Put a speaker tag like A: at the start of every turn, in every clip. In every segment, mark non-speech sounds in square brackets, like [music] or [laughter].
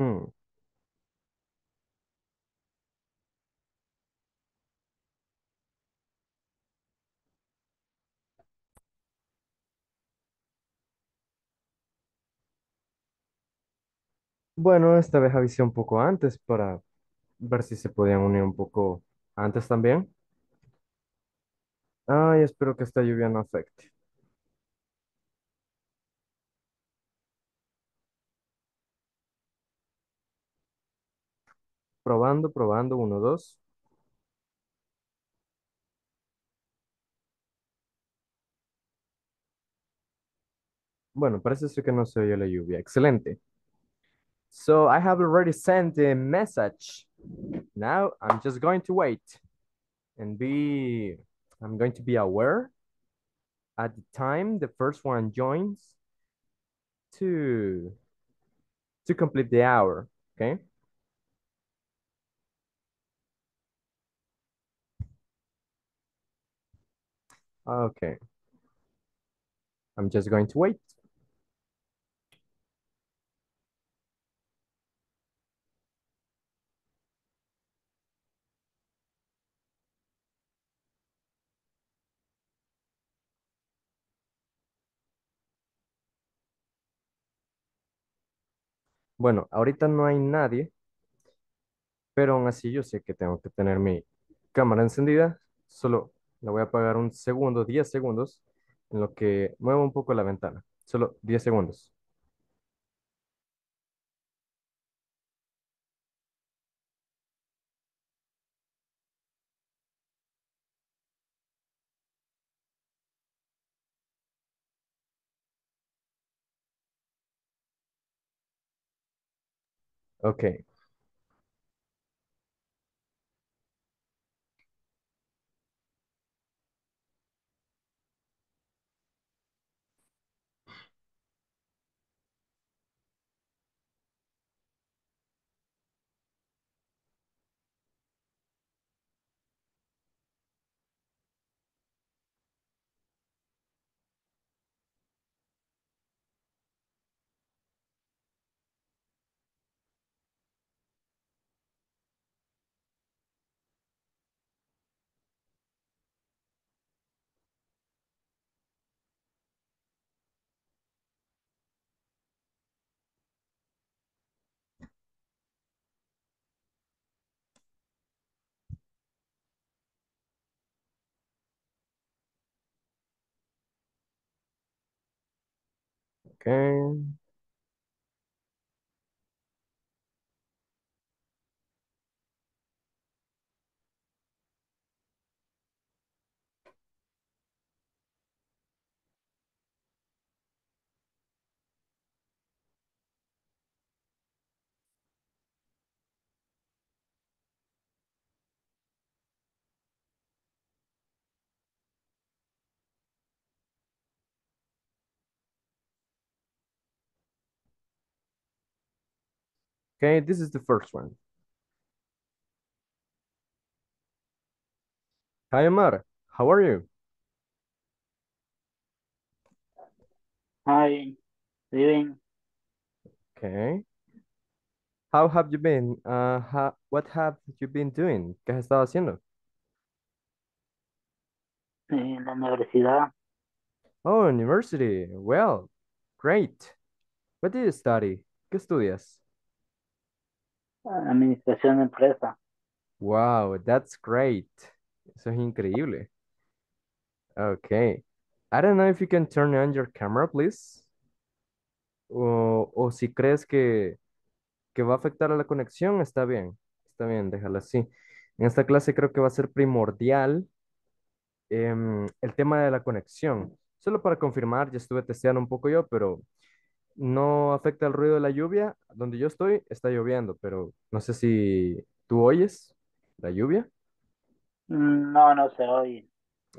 A: Mm. Bueno, esta vez avisé un poco antes para ver si se podían unir un poco antes también. Ay, espero que esta lluvia no afecte. Probando, probando, uno, dos. Bueno, parece ser que no se oye la lluvia. Excelente. So I have already sent a message. Now I'm just going to wait and be, I'm going to be aware at the time the first one joins to, to complete the hour, okay? Okay. I'm just going to wait. Bueno, ahorita no hay nadie, pero aún así yo sé que tengo que tener mi cámara encendida, solo la voy a pagar un segundo, 10 segundos, en lo que muevo un poco la ventana. Solo 10 segundos.
B: Ok, Okay. Okay, this is the
A: first one. Hi, Amar. How are you?
B: Hi, living.
A: Okay. How have you been? Uh, ha what have you been doing? ¿Qué has estado haciendo?
B: En la universidad.
A: Oh, university. Well, great. What did you study? ¿Qué estudias?
B: Administración de empresa.
A: Wow, that's great. Eso es increíble. Okay. I don't know if you can turn on your camera, please. O, o si crees que, que va a afectar a la conexión, está bien. Está bien, déjala así. En esta clase creo que va a ser primordial em, el tema de la conexión. Solo para confirmar, ya estuve testeando un poco yo, pero no afecta el ruido de la lluvia. Donde yo estoy está lloviendo, pero no sé si tú oyes la lluvia.
B: Mm, no, no se oye.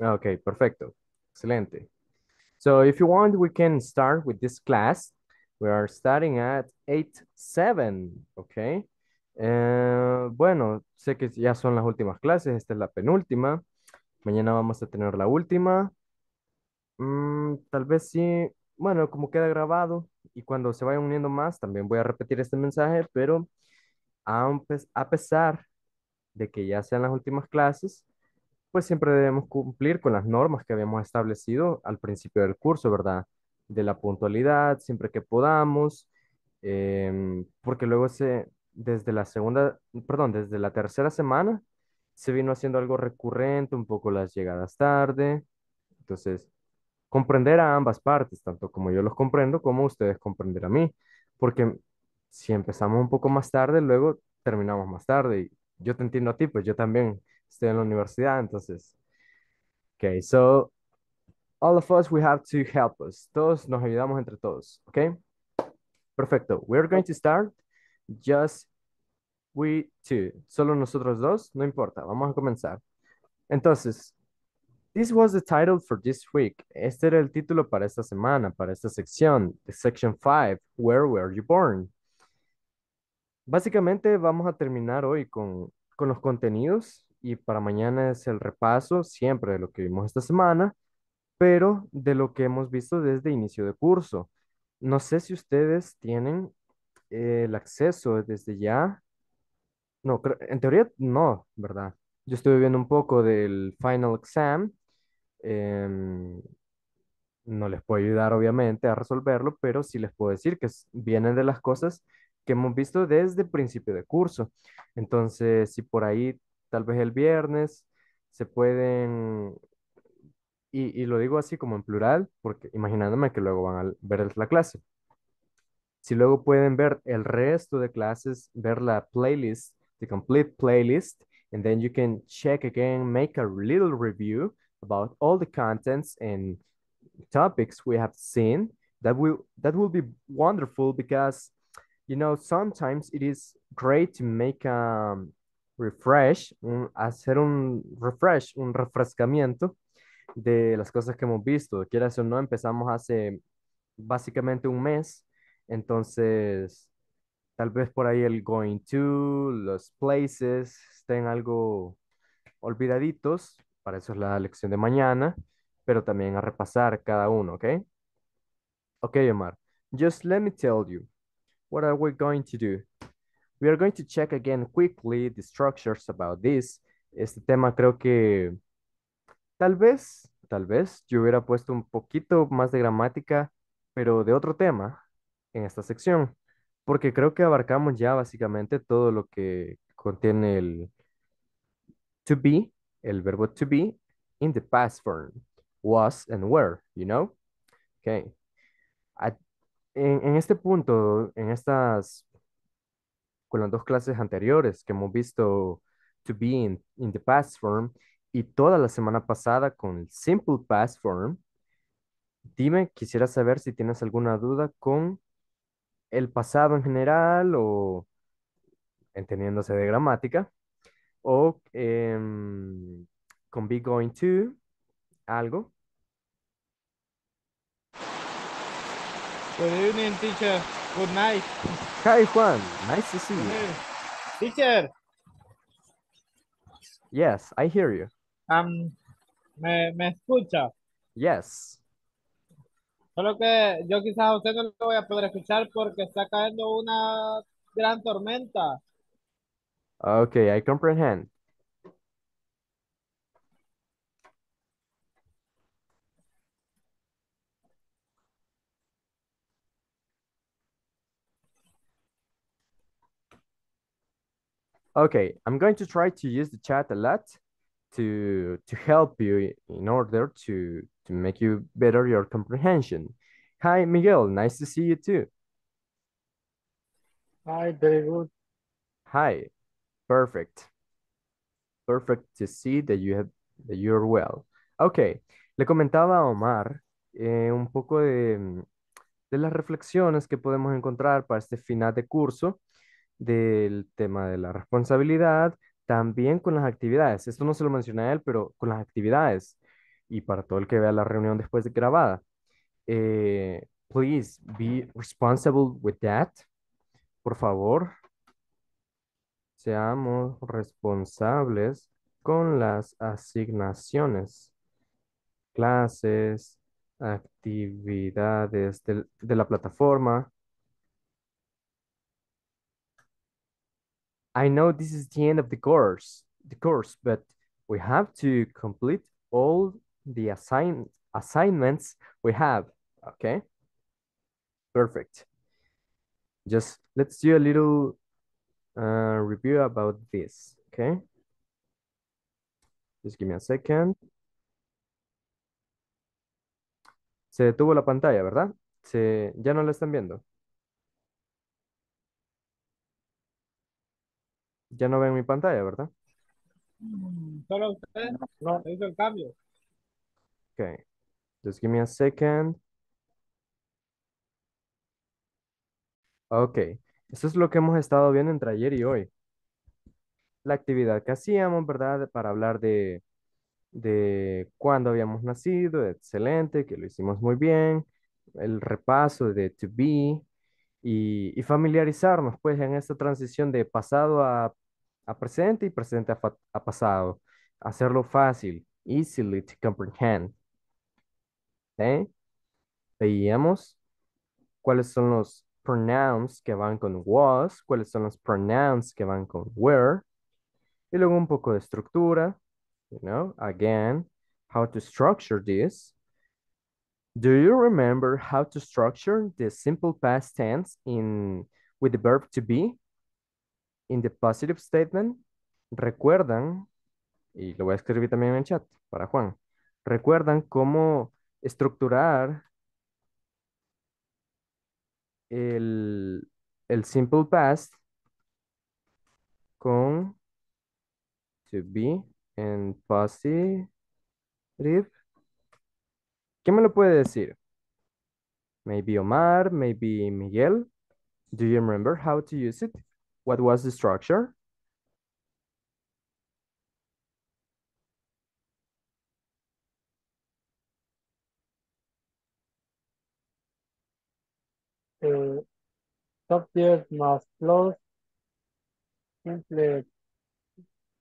A: Ah, ok, perfecto. Excelente. So if you want, we can start with this class. We are starting at 8-7, okay? Eh, bueno, sé que ya son las últimas clases, esta es la penúltima. Mañana vamos a tener la última. Mm, tal vez sí, bueno, como queda grabado, y cuando se vayan uniendo más, también voy a repetir este mensaje, pero a pesar de que ya sean las últimas clases, pues siempre debemos cumplir con las normas que habíamos establecido al principio del curso, ¿verdad? De la puntualidad, siempre que podamos, em, porque luego se, desde la segunda, perdón, desde la tercera semana se vino haciendo algo recurrente, un poco las llegadas tarde, entonces comprender a ambas partes, tanto como yo los comprendo como ustedes comprender a mí, porque si empezamos un poco más tarde, luego terminamos más tarde. Y yo te entiendo a ti, pues yo también estoy en la universidad, entonces. Okay, so all of us, we have to help us. Todos nos ayudamos entre todos, okay? Perfecto. We're going to start just we two. Solo nosotros dos, no importa. Vamos a comenzar. Entonces, This was the title for this week. Este era el título para esta semana, para esta sección, the Section 5, Where Were You Born? Básicamente vamos a terminar hoy con, los contenidos y para mañana es el repaso siempre de lo que vimos esta semana, pero de lo que hemos visto desde inicio de curso. No sé si ustedes tienen eh, el acceso desde ya. No, en teoría no, ¿verdad? Yo estuve viendo un poco del final exam Em, no les puedo ayudar, obviamente, a resolverlo, pero sí les puedo decir que vienen de las cosas que hemos visto desde principio de curso. Entonces, si por ahí, tal vez el viernes, se pueden, y, lo digo así como en plural, porque imaginándome que luego van a ver la clase. Si luego pueden ver el resto de clases, ver la playlist, the complete playlist, and then you can check again, make a little review about all the contents and topics we have seen that will that will be wonderful because you know sometimes it is great to make a um, refresh hacer un refresh un refrescamiento de las cosas que hemos visto quieras o no empezamos hace básicamente un mes entonces tal vez por ahí el going to los places estén algo olvidaditos para eso es la lección de mañana, pero también a repasar cada uno, ¿ok? Ok, Omar. Just let me tell you. What are we going to do? We are going to check again quickly the structures about this. Este tema creo que tal vez, tal vez yo hubiera puesto un poquito más de gramática, pero de otro tema en esta sección, porque creo que abarcamos ya básicamente todo lo que contiene el to be el verbo to be in the past form, was and were, you know? Okay. en, este punto, en estas, con las dos clases anteriores que hemos visto to be in, the past form y toda la semana pasada con el simple past form, dime, quisiera saber si tienes alguna duda con el pasado en general o entendiéndose de gramática o em, con be going to algo.
B: Good evening, teacher. Good
A: night. Hi, Juan. Nice to see you. Teacher. Yes, I hear you.
B: Um, me, me escucha. Yes. Solo que yo quizás a usted no lo voy a poder escuchar porque está cayendo una gran tormenta.
A: Okay, I comprehend. Okay, I'm going to try to use the chat a lot to to help you in order to to make you better your comprehension. Hi, Miguel. Nice to see you too.
B: Hi, very good.
A: Hi. Perfect. Perfect to see that you have you're well. Ok, le comentaba a Omar eh, un poco de, las reflexiones que podemos encontrar para este final de curso del tema de la responsabilidad, también con las actividades. Esto no se lo mencioné a él, pero con las actividades y para todo el que vea la reunión después de grabada. Eh, please be responsible with that. Por favor, Seamos responsables con las asignaciones, clases, actividades de, la plataforma. I know this is the end of the course, the course, but we have to complete all the assign assignments we have, okay? Perfect. Just let's do a little Uh, review about this, okay? Just give me a second. Se detuvo la pantalla, ¿verdad? Se, ya no la están viendo. Ya no ven mi pantalla, ¿verdad?
B: Mm, solo usted no hizo el cambio.
A: Okay. Just give me a second. Okay. Eso es lo que hemos estado viendo entre ayer y hoy. La actividad que hacíamos, ¿verdad? Para hablar de, de cuándo habíamos nacido, excelente, que lo hicimos muy bien, el repaso de to be y, familiarizarnos pues en esta transición de pasado a, presente y presente a, pasado, hacerlo fácil, easily to comprehend. Veíamos cuáles son los pronouns que van con was, cuáles son los pronouns que van con were, y luego un poco de estructura, you know, again, how to structure this. Do you remember how to structure the simple past tense in with the verb to be in the positive statement? Recuerdan, y lo voy a escribir también en el chat para Juan, recuerdan cómo estructurar el, simple past con to be en positive. ¿Qué me lo puede decir? Maybe Omar, maybe Miguel. Do you remember how to use it? What was the structure?
B: Subject más plus simple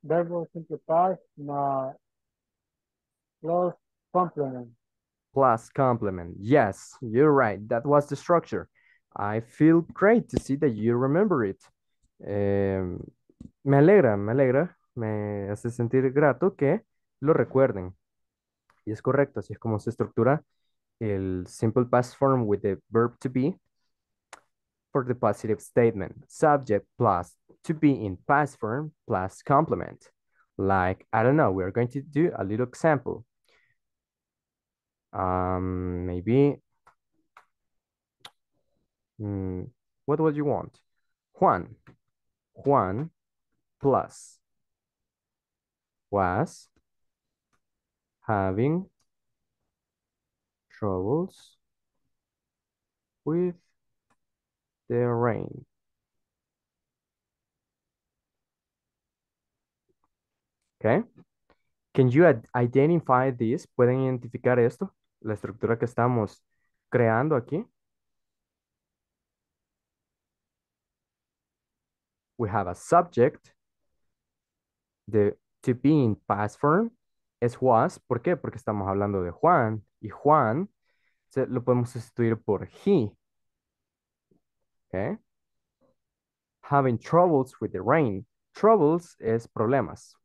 B: verbo simple past plus complement.
A: Plus complement. Yes, you're right. That was the structure. I feel great to see that you remember it. Em, me alegra, me alegra. Me hace sentir grato que lo recuerden. Y es correcto, así es como se estructura el simple past form with the verb to be for the positive statement, subject plus to be in past form plus complement. Like, I don't know, we're going to do a little example. Um, maybe, mm, what would you want? Juan, Juan plus was having troubles with rain. Okay. Can you identify this? ¿Pueden identificar esto? La estructura que estamos creando aquí. We have a subject. The to be in past es was. ¿Por qué? Porque estamos hablando de Juan. Y Juan lo podemos sustituir por he. Having troubles with the rain. Troubles es problemas.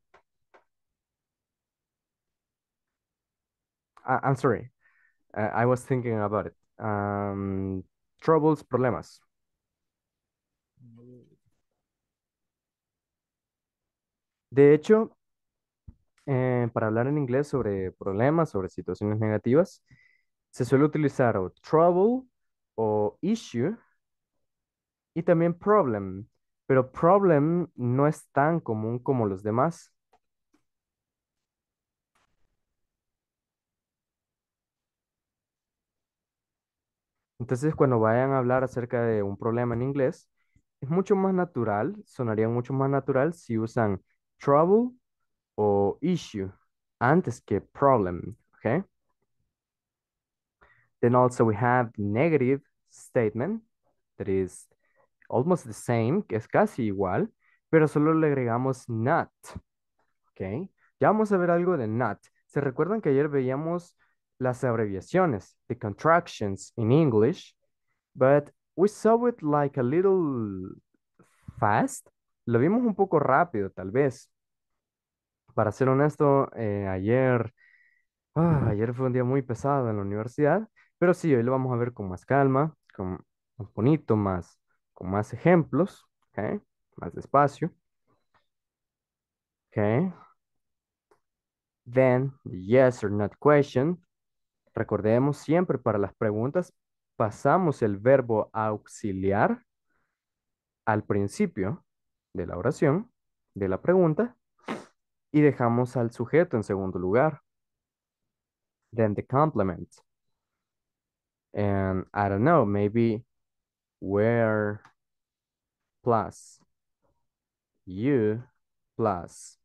A: Ah, I'm sorry. Uh, I was thinking about it. Um, troubles, problemas. De hecho, eh, para hablar en inglés sobre problemas, sobre situaciones negativas, se suele utilizar o trouble o issue y también problem, pero problem no es tan común como los demás. Entonces, cuando vayan a hablar acerca de un problema en inglés, es mucho más natural, sonaría mucho más natural si usan trouble o issue antes que problem, okay? Then also we have negative statement, that is almost the same, que es casi igual, pero solo le agregamos not. ¿Ok? Ya vamos a ver algo de not. ¿Se recuerdan que ayer veíamos las abreviaciones, the contractions in English, but we saw it like a little fast. Lo vimos un poco rápido, tal vez. Para ser honesto, eh, ayer, ah, ayer fue un día muy pesado en la universidad, pero sí, hoy lo vamos a ver con más calma, con más bonito, más con más ejemplos, okay, más despacio. Okay. Then, yes or not question. Recordemos siempre para las preguntas, pasamos el verbo auxiliar al principio de la oración, de la pregunta, y dejamos al sujeto en segundo lugar. Then the complement. And I don't know, maybe where plus you plus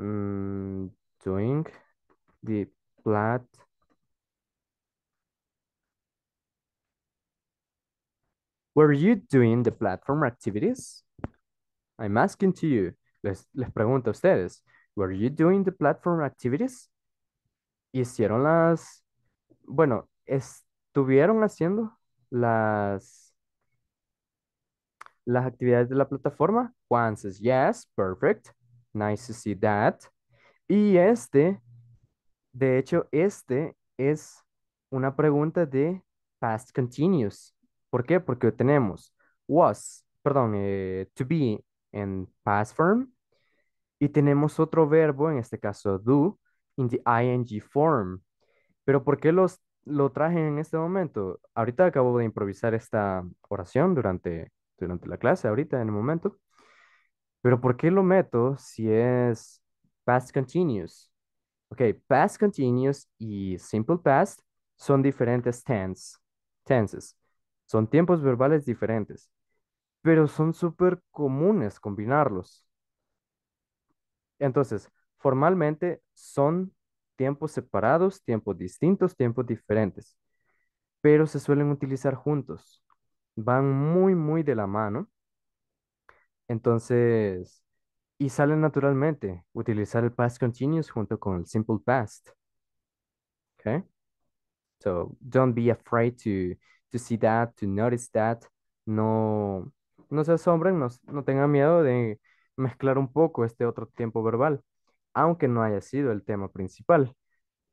A: mm, doing the plat Were you doing the platform activities? I'm asking to you. Les, les pregunto a ustedes. Were you doing the platform activities? Hicieron las... Bueno, es, estuvieron haciendo las, las actividades de la plataforma. ¿Once? says, yes, perfect. Nice to see that. Y este, de hecho, este es una pregunta de past continuous. ¿Por qué? Porque tenemos was, perdón, eh, to be en past form. Y tenemos otro verbo, en este caso do, in the ing form. Pero ¿por qué los lo traje en este momento. Ahorita acabo de improvisar esta oración durante, durante la clase, ahorita en el momento. Pero ¿por qué lo meto si es past continuous? Ok, past continuous y simple past son diferentes tenses. Son tiempos verbales diferentes, pero son súper comunes combinarlos. Entonces, formalmente son tiempos separados, tiempos distintos, tiempos diferentes, pero se suelen utilizar juntos, van muy, muy de la mano. Entonces, y salen naturalmente, utilizar el past continuous junto con el simple past. Okay? So, don't be afraid to, see that, to notice that. No, no se asombren, no tengan miedo de mezclar un poco este otro tiempo verbal aunque no haya sido el tema principal.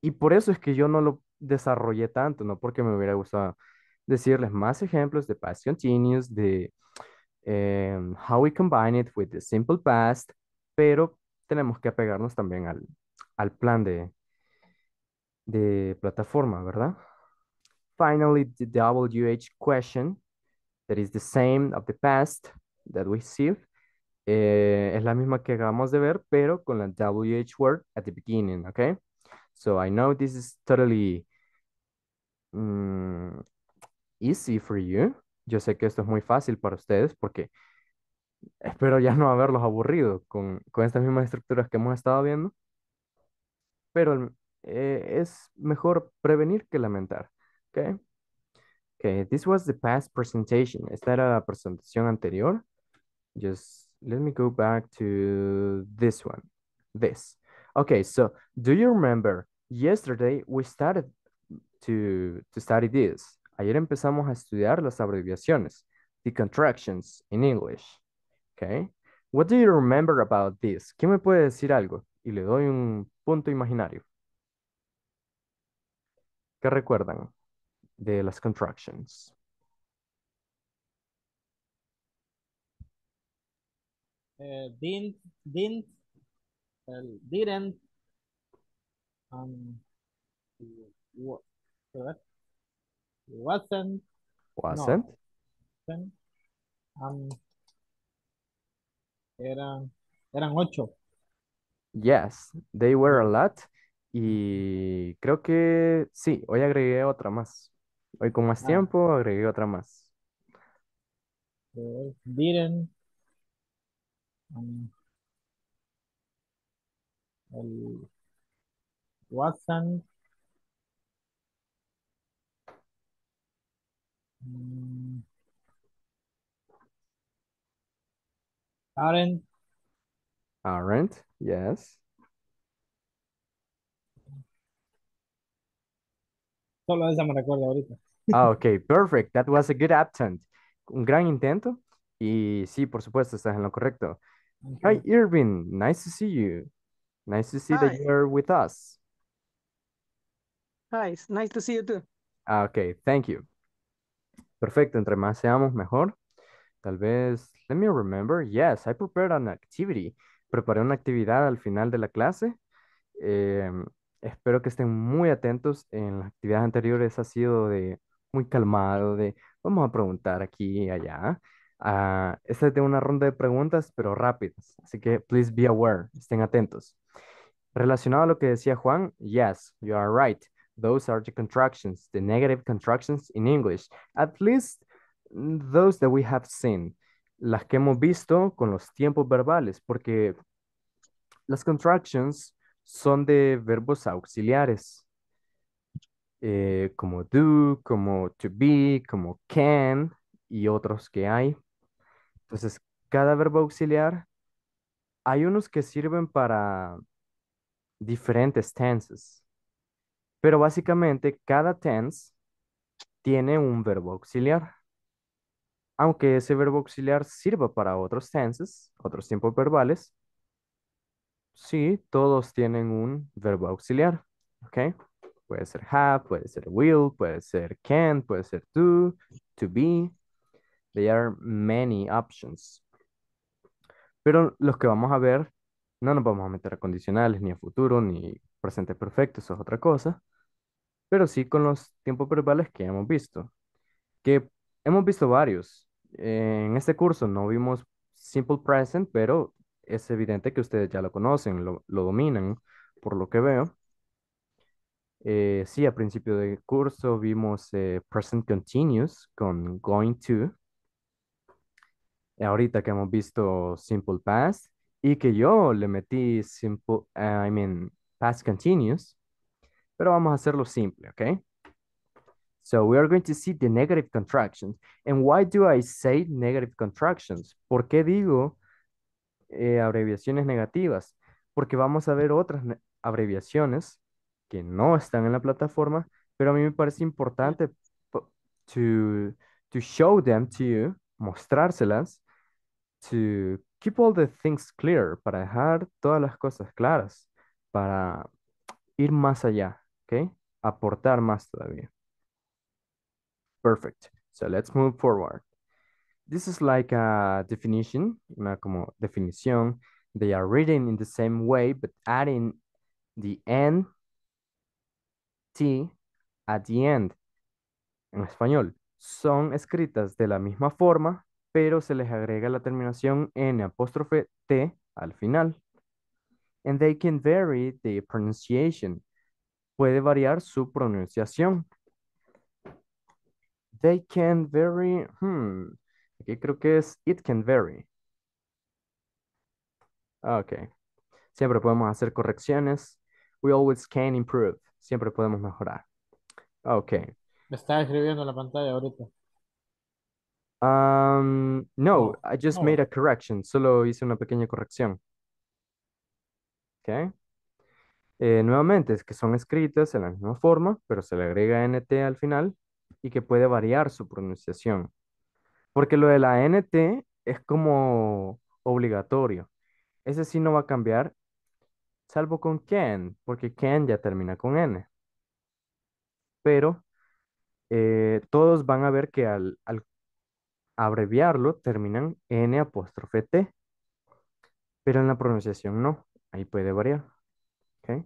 A: Y por eso es que yo no lo desarrollé tanto, no porque me hubiera gustado decirles más ejemplos de past continuous, de em, how we combine it with the simple past, pero tenemos que apegarnos también al, plan de, de plataforma, ¿verdad? Finally, the WH question that is the same of the past that we see, eh, es la misma que acabamos de ver, pero con la WH word at the beginning, ¿ok? So I know this is totally mm, easy for you. Yo sé que esto es muy fácil para ustedes porque espero ya no haberlos aburrido con, estas mismas estructuras que hemos estado viendo. Pero eh, es mejor prevenir que lamentar, okay? Okay, this was the past presentation. Esta era la presentación anterior. Just let me go back to this one, this. Okay, so do you remember yesterday we started to, to study this? Ayer empezamos a estudiar las abreviaciones, the contractions in English. Okay, what do you remember about this? ¿Quién me puede decir algo? Y le doy un punto imaginario. ¿Qué recuerdan de las contractions?
B: Eh, didn't, didn't, um, wasn't, wasn't, um, eran, eran ocho.
A: Yes, they were a lot. Y creo que sí, hoy agregué otra más. Hoy con más ah. tiempo agregué otra más.
B: Didn't, Mm. el Watson.
A: Mm. Arendt aren't. yes.
B: Solo esa me recuerdo ahorita.
A: Ah, ok, perfect. That was a good attempt. Un gran intento. Y sí, por supuesto, estás en lo correcto. Hi, Irvin, Nice to see you. Nice to see Hi. that you're with us.
B: Hi, nice to see you too.
A: Ah, thank you. Perfecto, entre más seamos mejor. Tal vez, let me remember, yes, I prepared an activity. Preparé una actividad al final de la clase. Eh, espero que estén muy atentos. En las actividades anteriores ha sido de muy calmado, de vamos a preguntar aquí y allá. Ah, esta es de una ronda de preguntas, pero rápidas, así que please be aware, estén atentos. Relacionado a lo que decía Juan, yes, you are right. Those are the contractions, the negative contractions in English, at least those that we have seen, las que hemos visto con los tiempos verbales, porque las contractions son de verbos auxiliares, eh, como do, como to be, como can y otros que hay. Entonces, cada verbo auxiliar, hay unos que sirven para diferentes tenses, pero básicamente cada tense tiene un verbo auxiliar. Aunque ese verbo auxiliar sirva para otros tenses, otros tiempos verbales, sí, todos tienen un verbo auxiliar, ¿ok? Puede ser have, puede ser will, puede ser can, puede ser to, to be, There are many options. Pero los que vamos a ver, no nos vamos a meter a condicionales, ni a futuro, ni presente perfecto, eso es otra cosa. Pero sí con los tiempos verbales que hemos visto. Que hemos visto varios. En este curso no vimos simple present, pero es evidente que ustedes ya lo conocen, lo, dominan, por lo que veo. Eh, sí, a principio del curso vimos eh, present continuous con going to ahorita que hemos visto Simple Past y que yo le metí Simple, eh, I mean, Past Continuous, pero vamos a hacerlo simple, ¿ok? So we are going to see the negative contractions. And why do I say negative contractions? ¿Por qué digo eh, abreviaciones negativas? Porque vamos a ver otras abreviaciones que no están en la plataforma, pero a mí me parece importante to, to show them to you, mostrárselas, to keep all the things clear, para dejar todas las cosas claras, para ir más allá, okay? Aportar más todavía. Perfect. So let's move forward. This is like a definition, una como definición. They are written in the same way, but adding the N, T at the end. En español, son escritas de la misma forma, pero se les agrega la terminación N apóstrofe T al final. And they can vary the pronunciation. Puede variar su pronunciación. They can vary. Hmm, aquí creo que es it can vary. Ah, ok. Siempre podemos hacer correcciones. We always can improve. Siempre podemos mejorar. Ah, ok.
B: Me está escribiendo la pantalla ahorita
A: no, I just made a correction. Solo hice una pequeña corrección. Okay. Eh, nuevamente, es que son escritas en la misma forma, pero se le agrega NT al final y que puede variar su pronunciación. Porque lo de la NT es como obligatorio. Ese sí no va a cambiar, salvo con can, porque can ya termina con N. Pero eh, todos van a ver que al, al abreviarlo, terminan N apóstrofe T. Pero en la pronunciación no, ahí puede variar. Okay?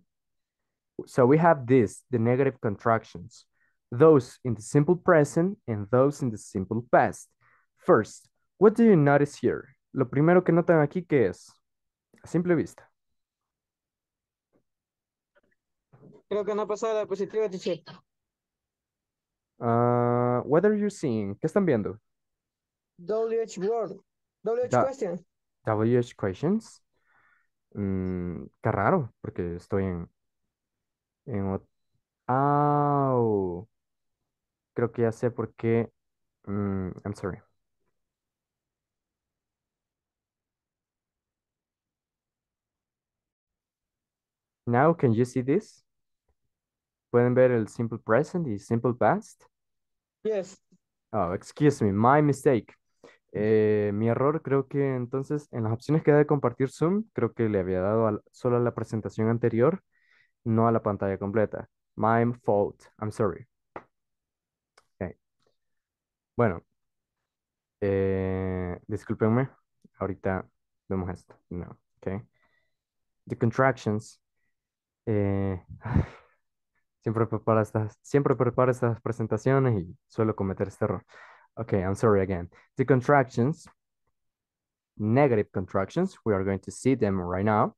A: So we have this, the negative contractions. Those in the simple present and those in the simple past. First, what do you notice here? Lo primero que notan aquí, ¿qué es? A simple vista.
B: Creo que no ha pasado la diapositiva, teacher.
A: Uh, what are you seeing? ¿Qué están viendo?
B: WH word. WH da, question.
A: WH questions. Mm, qué raro, porque estoy en... en oh, creo que ya sé por qué. Mm, I'm sorry. Now, can you see this? ¿Pueden ver el simple present y simple past? Yes. Oh, excuse me, my mistake. Eh, mi error creo que entonces en las opciones que da de compartir Zoom, creo que le había dado solo a la presentación anterior, no a la pantalla completa. My fault, I'm sorry. Bueno, eh, discúlpenme, ahorita vemos esto. No, okay. The contractions. Eh, [sighs] siempre preparo estas, siempre preparo estas presentaciones y suelo cometer este error. Okay, I'm sorry again. The contractions, negative contractions, we are going to see them right now.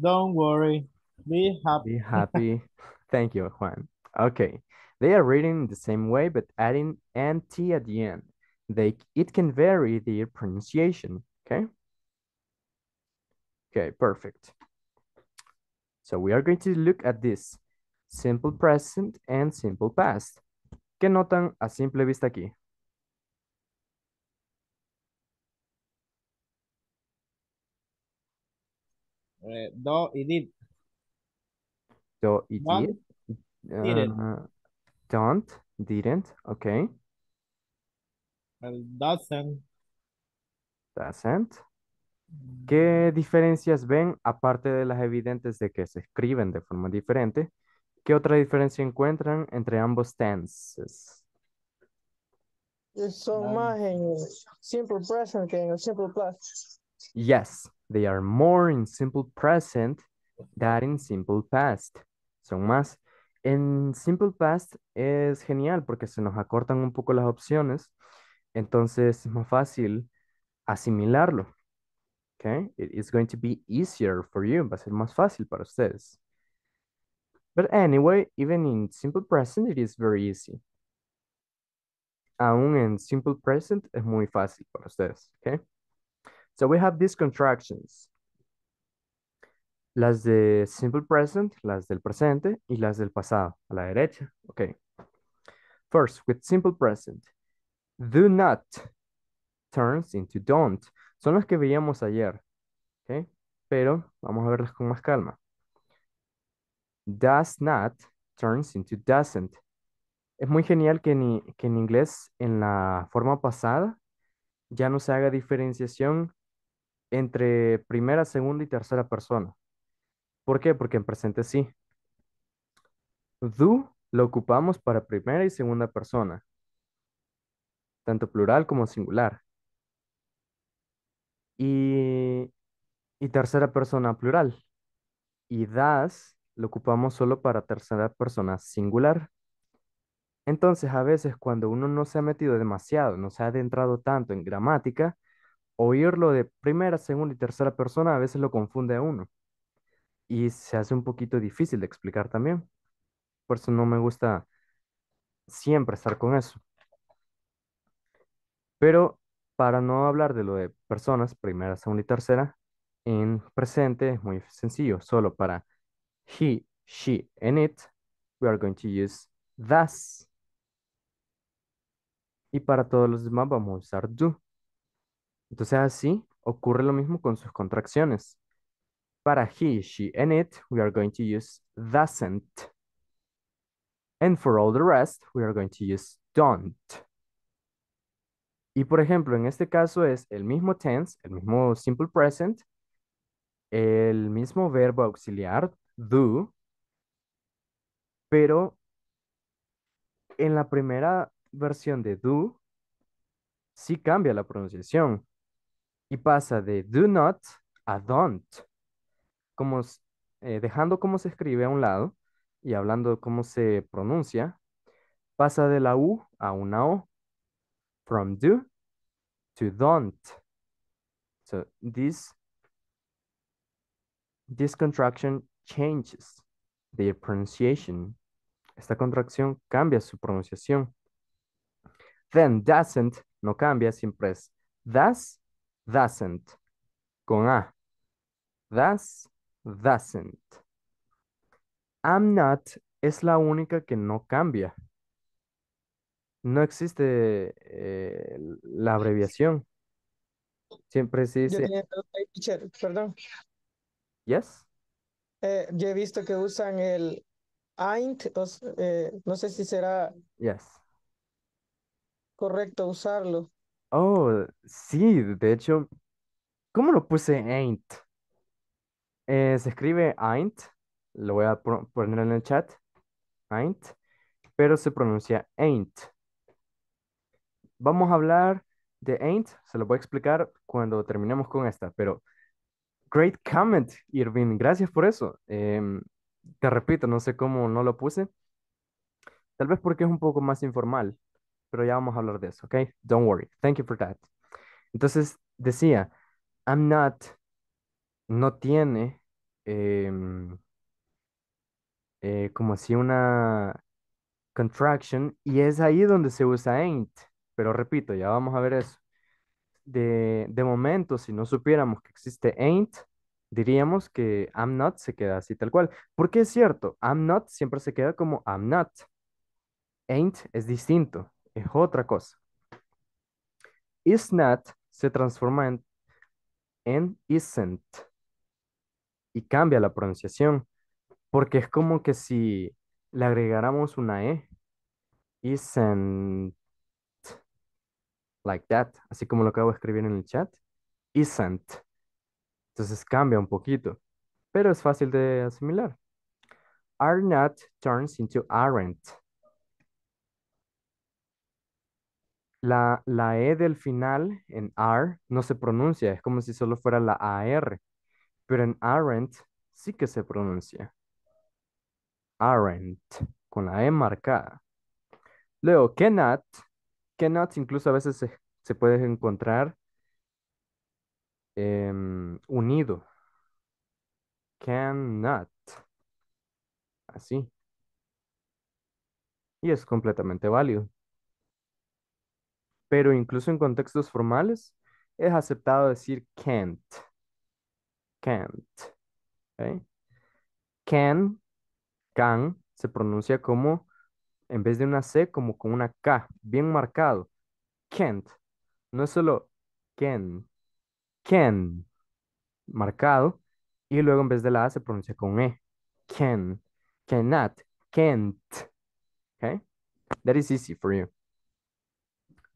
A: Don't worry, be happy. Be happy. [laughs] Thank you, Juan. Okay, they are reading the same way, but adding NT at the end. They, it can vary their pronunciation, okay? Okay, perfect. So we are going to look at this simple present and simple past. ¿Qué notan a simple vista aquí?
B: Eh, do y did.
A: Do y did. Didn't. Ah, don't, didn't, okay.
B: El doesn't.
A: Doesn't. Mm. ¿Qué diferencias ven aparte de las evidentes de que se escriben de forma diferente? ¿Qué otra diferencia encuentran entre ambos tenses?
B: Son más en simple present que en simple past.
A: Yes, they are more in simple present than in simple past. Son más en simple past es genial porque se nos acortan un poco las opciones, entonces es más fácil asimilarlo. Okay? is going to be easier for you, va a ser más fácil para ustedes. But anyway, even in simple present it is very easy. Aún en simple present es muy fácil para ustedes, okay? So we have these contractions. Las de simple present, las del presente y las del pasado, a la derecha, okay? First, with simple present, do not turns into don't. Son las que veíamos ayer, okay? Pero vamos a verlas con más calma. Does not turns into doesn't. Es muy genial que, en inglés, en la forma pasada, ya no se haga diferenciación entre primera, segunda y tercera persona. ¿Por qué? Porque en presente sí. Do lo ocupamos para primera y segunda persona, tanto plural como singular. Y, y tercera persona plural. Y does lo ocupamos solo para tercera persona singular. Entonces, a veces cuando uno no se ha metido demasiado, no se ha adentrado tanto en gramática, oírlo de primera, segunda y tercera persona a veces lo confunde a uno. Y se hace un poquito difícil de explicar también. Por eso no me gusta siempre estar con eso. Pero para no hablar de lo de personas, primera, segunda y tercera, en presente es muy sencillo, solo para he, she, and it, we are going to use thus. Y para todos los demás vamos a usar do. Entonces así ocurre lo mismo con sus contracciones. Para he, she, and it, we are going to use doesn't. And for all the rest, we are going to use don't. Y por ejemplo, en este caso es el mismo tense, el mismo simple present, el mismo verbo auxiliar do, pero en la primera versión de do, sí cambia la pronunciación y pasa de do not a don't, como, eh, dejando cómo se escribe a un lado y hablando cómo se pronuncia, pasa de la U a una O, from do to don't. So this, this contraction changes their pronunciation. Esta contracción cambia su pronunciación. Then doesn't no cambia, siempre es does, doesn't. Con A. Does, doesn't. I'm not es la única que no cambia. No existe eh, la abreviación. Siempre se dice. Yes.
B: Eh, yo he visto que usan el ain't, eh, no sé si será correcto usarlo.
A: Oh, sí, de hecho, ¿cómo lo puse ain't? Eh, se escribe ain't, lo voy a poner en el chat, ain't, pero se pronuncia ain't. Vamos a hablar de ain't, se lo voy a explicar cuando terminemos con esta, pero Great comment, Irving. Gracias por eso. Em, te repito, no sé cómo no lo puse. Tal vez porque es un poco más informal, pero ya vamos a hablar de eso, ¿ok? Don't worry. Thank you for that. Entonces decía, I'm not, no tiene em, eh, como así una contraction y es ahí donde se usa ain't. Pero repito, ya vamos a ver eso de, momento, si no supiéramos que existe ain't, diríamos que I'm not se queda así tal cual. Porque es cierto, I'm not siempre se queda como I'm not. Ain't es distinto, es otra cosa. Is not se transforma en, en isn't y cambia la pronunciación. Porque es como que si le agregáramos una E, isn't like that, así como lo acabo de escribir en el chat, isn't. Entonces cambia un poquito, pero es fácil de asimilar. Are turns into aren't. La, la E del final en are no se pronuncia, es como si solo fuera la AR, pero en aren't sí que se pronuncia. Aren't, con la E marcada. Luego, cannot Cannot, incluso a veces se, puede encontrar em, unido. Cannot. Así. Y es completamente válido. Pero incluso en contextos formales es aceptado decir can't. Can't. Can, can, se pronuncia como en vez de una C, como con una K, bien marcado. Can't. No es solo Can. Can. Marcado. Y luego en vez de la A se pronuncia con E. Can. Cannot. Can't. Okay? That is easy for you.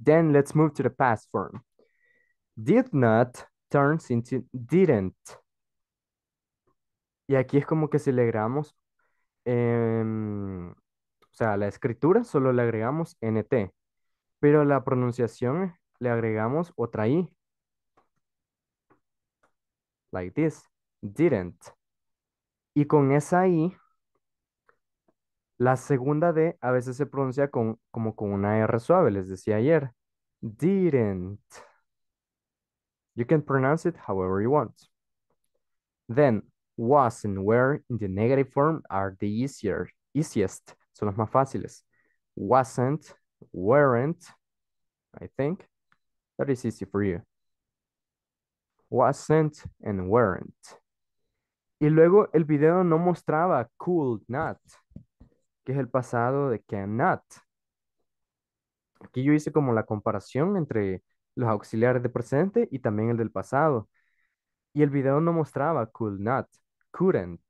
A: Then let's move to the past form. Did not turns into didn't. Y aquí es como que si le sea, la escritura solo le agregamos NT, pero la pronunciación le agregamos otra I. Like this, didn't. Y con esa I, la segunda D a veces se pronuncia con, como con una R suave, les decía ayer. Didn't. You can pronounce it however you want. Then, was and were in the negative form are the easier, easiest. Son los más fáciles. Wasn't, weren't, I think. That is easy for you. Wasn't and weren't. Y luego el video no mostraba could not, que es el pasado de cannot. Aquí yo hice como la comparación entre los auxiliares de presente y también el del pasado. Y el video no mostraba could not, couldn't.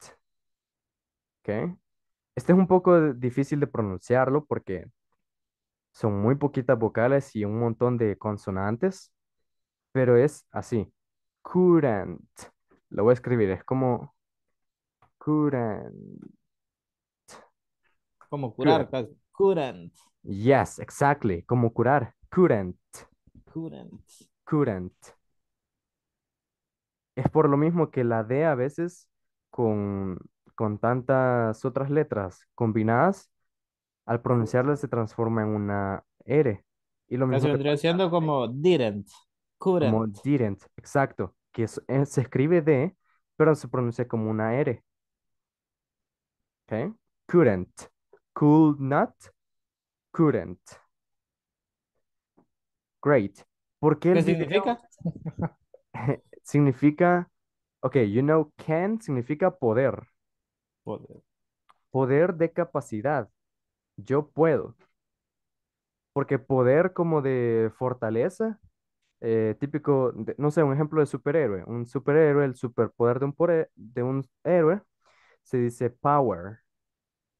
A: ¿Ok? Este es un poco difícil de pronunciarlo porque son muy poquitas vocales y un montón de consonantes, pero es así. Current. Lo voy a escribir, es como Couldn't.
B: Como curar, current.
A: Yes, exactly, como curar. Current. Current. Current. Es por lo mismo que la D a veces con con tantas otras letras combinadas, al pronunciarlas se transforma en una R. Y lo mismo
B: vendría como didn't,
A: couldn't. exacto. Que eh, se escribe D, pero se pronuncia como una R. Ok. Couldn't, could not, couldn't. Great. ¿Por qué? ¿Qué significa? [laughs] significa, ok, you know, can significa poder. Poder. Poder de capacidad. Yo puedo. Porque poder como de fortaleza, eh, típico, no sé, un ejemplo de superhéroe. Un superhéroe, el superpoder de un, poder, de un héroe, se dice power.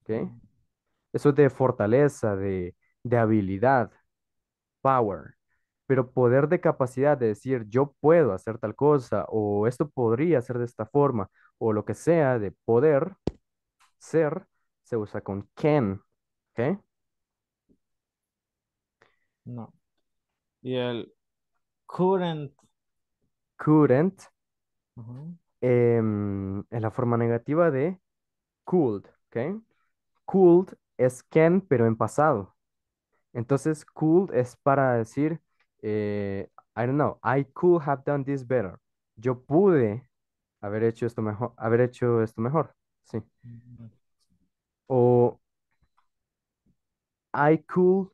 A: ¿okay? Mm. Eso es de fortaleza, de, de habilidad. Power pero poder de capacidad de decir yo puedo hacer tal cosa o esto podría ser de esta forma o lo que sea de poder ser se usa con can, ¿ok? No. Y el couldn't. Couldn't em, En la forma negativa de could, ¿ok? Could es can pero en pasado. Entonces could es para decir eh, I don't know, I could have done this better. Yo pude haber hecho esto mejor, haber hecho esto mejor, sí. O I could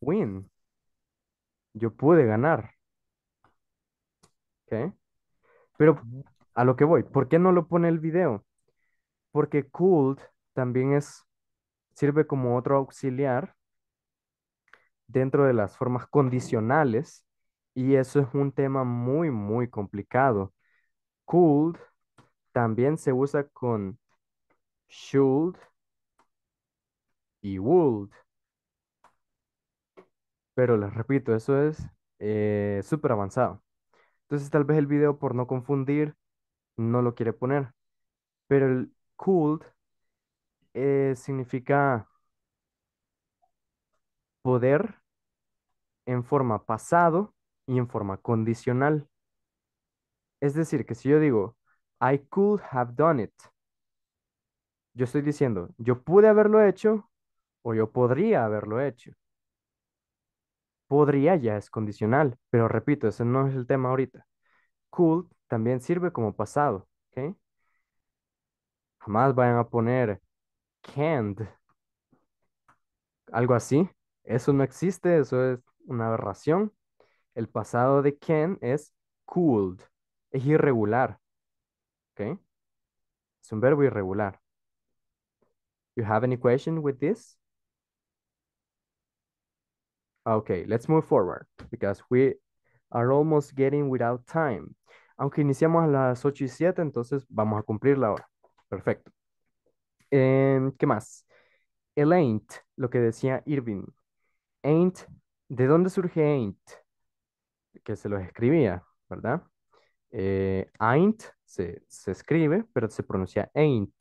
A: win. Yo pude ganar. ¿Ok? Pero a lo que voy, ¿por qué no lo pone el video? Porque could también es, sirve como otro auxiliar dentro de las formas condicionales y eso es un tema muy, muy complicado. Could también se usa con should y would. Pero les repito, eso es eh, súper avanzado. Entonces tal vez el video por no confundir no lo quiere poner. Pero el could eh, significa poder en forma pasado y en forma condicional. Es decir, que si yo digo, I could have done it, yo estoy diciendo, yo pude haberlo hecho o yo podría haberlo hecho. Podría ya es condicional, pero repito, ese no es el tema ahorita. Could también sirve como pasado, Jamás vayan a poner can't, algo así. Eso no existe, eso es una aberración. El pasado de can es cooled. es irregular. ¿Ok? Es un verbo irregular. You have any question with this? Okay, let's move forward because we are almost getting without time. Aunque iniciamos a las 8 y 7, entonces vamos a cumplir la hora. Perfecto. Em, ¿Qué más? El ain't, lo que decía Irving. Ain't ¿De dónde surge ain't? Que se los escribía, ¿verdad? Eh, ain't se, se, escribe, pero se pronuncia ain't.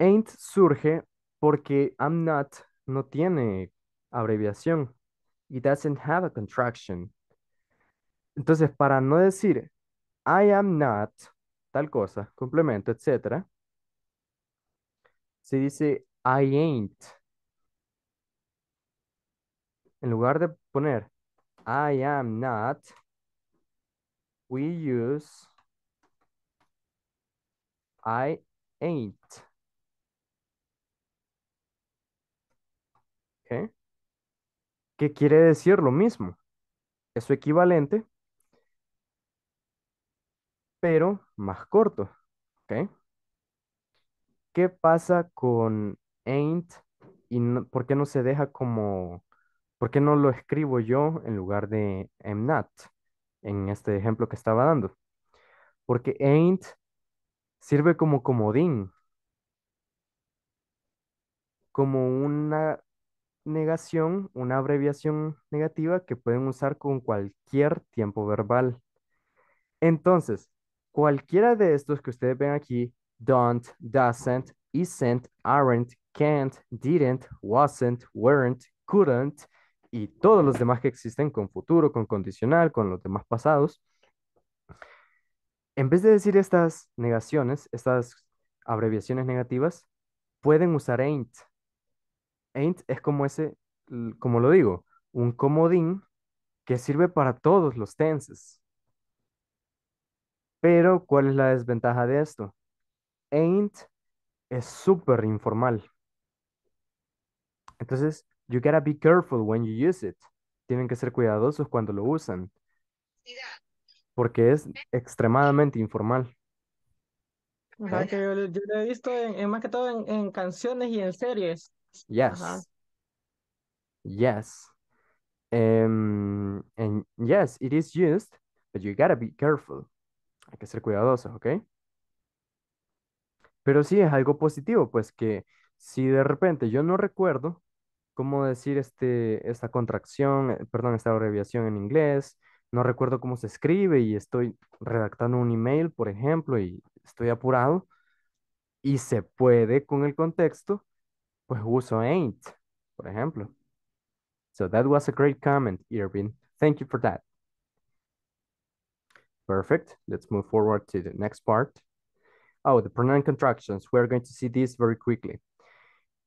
A: Ain't surge porque I'm not no tiene abreviación. It doesn't have a contraction. Entonces, para no decir I am not, tal cosa, complemento, etc., se dice I ain't en lugar de poner I am not, we use I ain't. ¿Okay? ¿Qué quiere decir lo mismo? Es su equivalente, pero más corto. ¿okay? ¿Qué pasa con ain't y por qué no se deja como ¿Por qué no lo escribo yo en lugar de am not? En este ejemplo que estaba dando. Porque ain't sirve como comodín. Como una negación, una abreviación negativa que pueden usar con cualquier tiempo verbal. Entonces, cualquiera de estos que ustedes ven aquí, don't, doesn't, isn't, aren't, can't, didn't, wasn't, weren't, couldn't, y todos los demás que existen con futuro, con condicional, con los demás pasados, en vez de decir estas negaciones, estas abreviaciones negativas, pueden usar ain't. Ain't es como ese, como lo digo, un comodín que sirve para todos los tenses. Pero, ¿cuál es la desventaja de esto? Ain't es súper informal. Entonces, You gotta be careful when you use it. Tienen que ser cuidadosos cuando lo usan. Porque es extremadamente informal.
B: yo, lo he visto en, más que todo en, canciones y en series.
A: Yes. Ajá. Yes. and em, yes, it is used, but you gotta be careful. Hay que ser cuidadosos, ¿ok? Pero sí es algo positivo, pues que si de repente yo no recuerdo, cómo decir este, esta contracción, eh, perdón, esta abreviación en inglés, no recuerdo cómo se escribe y estoy redactando un email, por ejemplo, y estoy apurado y se puede con el contexto, pues uso ain't, por ejemplo. So that was a great comment, Irving. Thank you for that. Perfect. Let's move forward to the next part. Oh, the pronoun contractions. We're going to see this very quickly.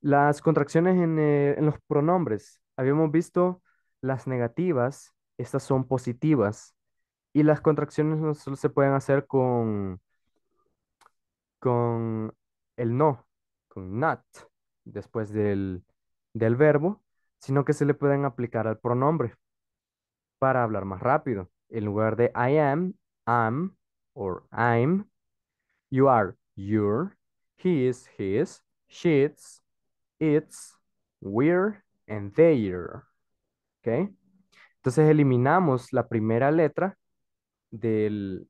A: Las contracciones eh, en, los pronombres. Habíamos visto las negativas, estas son positivas. Y las contracciones no solo se pueden hacer con, con el no, con not, después del, verbo, sino que se le pueden aplicar al pronombre para hablar más rápido. En lugar de I am, am, or I'm, you are, your, he is, his, she's its, we're, and they're, ¿Ok? Entonces eliminamos la primera letra del,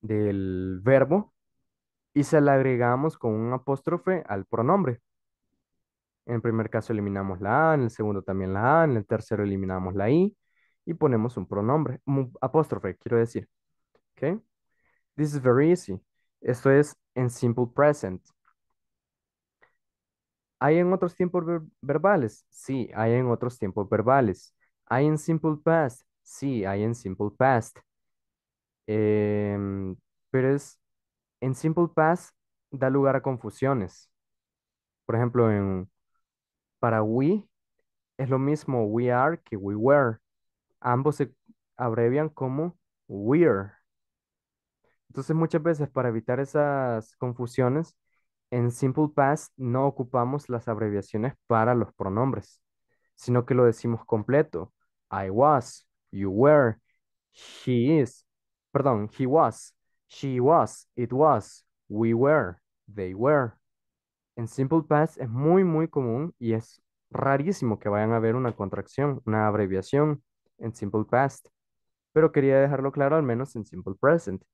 A: del verbo y se la agregamos con un apóstrofe al pronombre. En el primer caso eliminamos la A, en el segundo también la A, en el tercero eliminamos la I y ponemos un pronombre, un apóstrofe, quiero decir. ¿Ok? This is very easy. Esto es en simple present. ¿Hay en otros tiempos verbales? Sí, hay en otros tiempos verbales. ¿Hay en simple past? Sí, hay en simple past. Em, pero es, en simple past da lugar a confusiones. Por ejemplo, en, para we es lo mismo we are que we were. Ambos se abrevian como we're. Entonces muchas veces para evitar esas confusiones en Simple Past no ocupamos las abreviaciones para los pronombres, sino que lo decimos completo. I was, you were, she is, perdón, he was, she was, it was, we were, they were. En Simple Past es muy, muy común y es rarísimo que vayan a ver una contracción, una abreviación en Simple Past. Pero quería dejarlo claro al menos en Simple Present.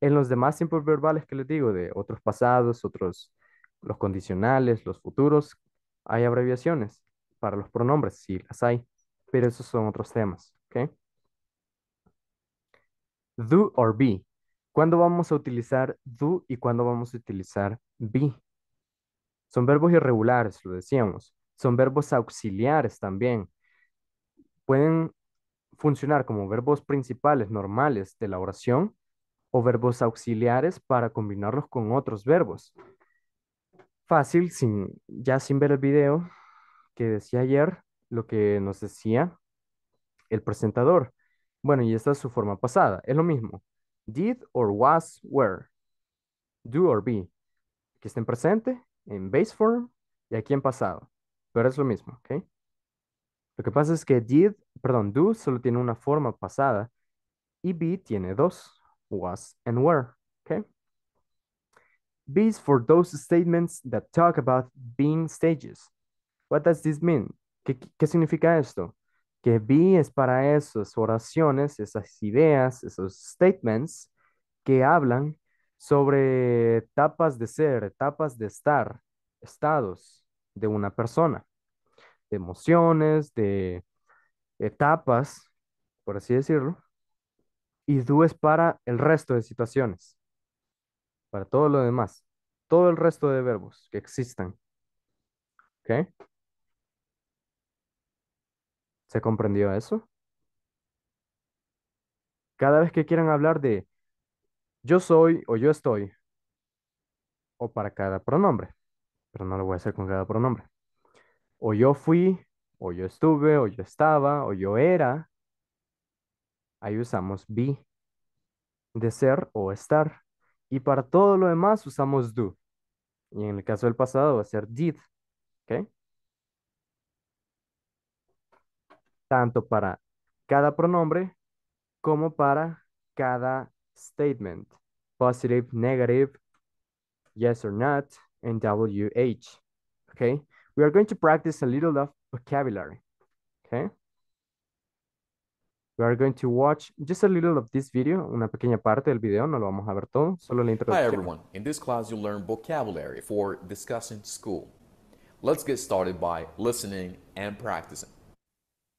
A: En los demás simples verbales que les digo, de otros pasados, otros los condicionales, los futuros, hay abreviaciones para los pronombres, sí las hay, pero esos son otros temas, ¿ok? Do or be. ¿Cuándo vamos a utilizar do y cuándo vamos a utilizar be? Son verbos irregulares, lo decíamos. Son verbos auxiliares también. Pueden funcionar como verbos principales normales de la oración o verbos auxiliares para combinarlos con otros verbos fácil, sin, ya sin ver el video que decía ayer, lo que nos decía el presentador. Bueno, y esta es su forma pasada, es lo mismo. Did or was were. Do or be. Aquí está en presente, en base form y aquí en pasado. Pero es lo mismo, ¿ok? Lo que pasa es que did, perdón, do solo tiene una forma pasada y be tiene dos, was and were for those statements that talk about being stages. What does this mean? ¿Qué, qué significa esto? Que B es para esas oraciones, esas ideas, esos statements que hablan sobre etapas de ser, etapas de estar, estados de una persona, de emociones, de etapas, por así decirlo, y do es para el resto de situaciones para todo lo demás, todo el resto de verbos que existan. ¿Ok? ¿Se comprendió eso? Cada vez que quieran hablar de yo soy o yo estoy, o para cada pronombre, pero no lo voy a hacer con cada pronombre. O yo fui, o yo estuve, o yo estaba, o yo era. Ahí usamos be, de ser o estar. Y para todo lo demás usamos do. Y en el caso del pasado va a ser did. ¿Ok? Tanto para cada pronombre como para cada statement. Positive, negative, yes or not, and WH. Okay? We are going to practice a little of vocabulary. Okay? We are going to watch just a little of this video, una pequeña parte del video, no lo vamos a ver todo, solo la introducción. Hi everyone, in this class you'll learn vocabulary for discussing school. Let's get started by listening and practicing.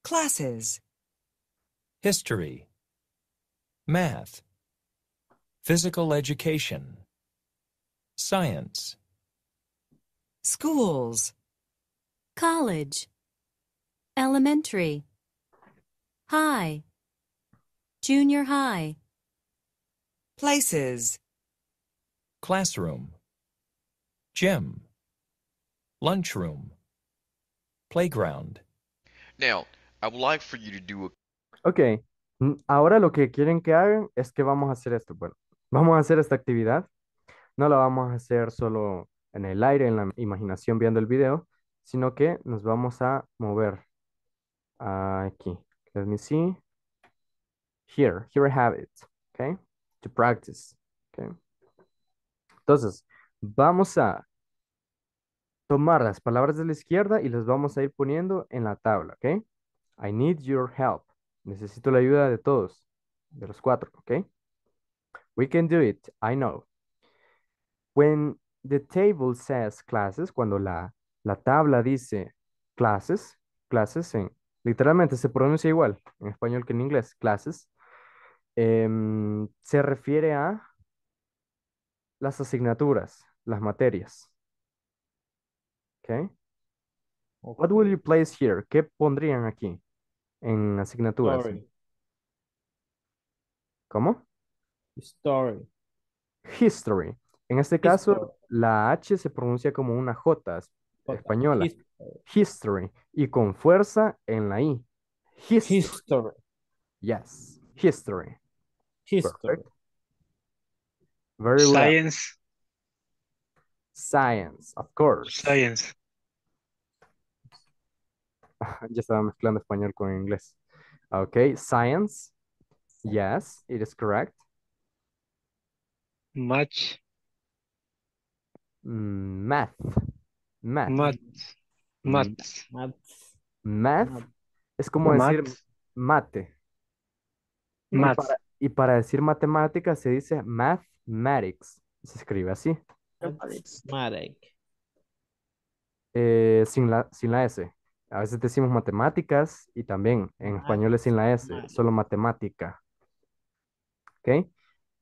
C: Classes History Math Physical Education Science Schools College Elementary High Junior high. Places. Classroom. Gym. Lunchroom. Playground.
A: Now, I would like for you to do a... Ok, mm, ahora lo que quieren que hagan es que vamos a hacer esto. Bueno, vamos a hacer esta actividad. No la vamos a hacer solo en el aire, en la imaginación viendo el video, sino que nos vamos a mover aquí. Let me see. Here, here I have it, okay? To practice, okay? Entonces, vamos a tomar las palabras de la izquierda y las vamos a ir poniendo en la tabla, okay? I need your help. Necesito la ayuda de todos, de los cuatro, okay? We can do it, I know. When the table says classes, cuando la, la tabla dice classes, clases en, literalmente se pronuncia igual en español que en inglés, classes, Em, se refiere a las asignaturas, las materias. Okay. What will you place here? ¿Qué pondrían aquí en asignaturas? ¿Cómo? History. History. En este caso, la H se pronuncia como una J, española. History. Y con fuerza en la I. History. Yes. History. Perfect. Very Science. Well. Science, of course. Science. [laughs] ya estaba mezclando español con inglés. Okay, science. Yes, it is correct. Much. Mm, math. Math. Math. Mm. Math. Math. Math. Es como decir mate. Math. Y para decir matemáticas se dice mathematics. Se escribe así. Mathematics. Eh, sin, la, sin la S. A veces decimos matemáticas y también en español es sin la S, solo matemática. ¿Ok?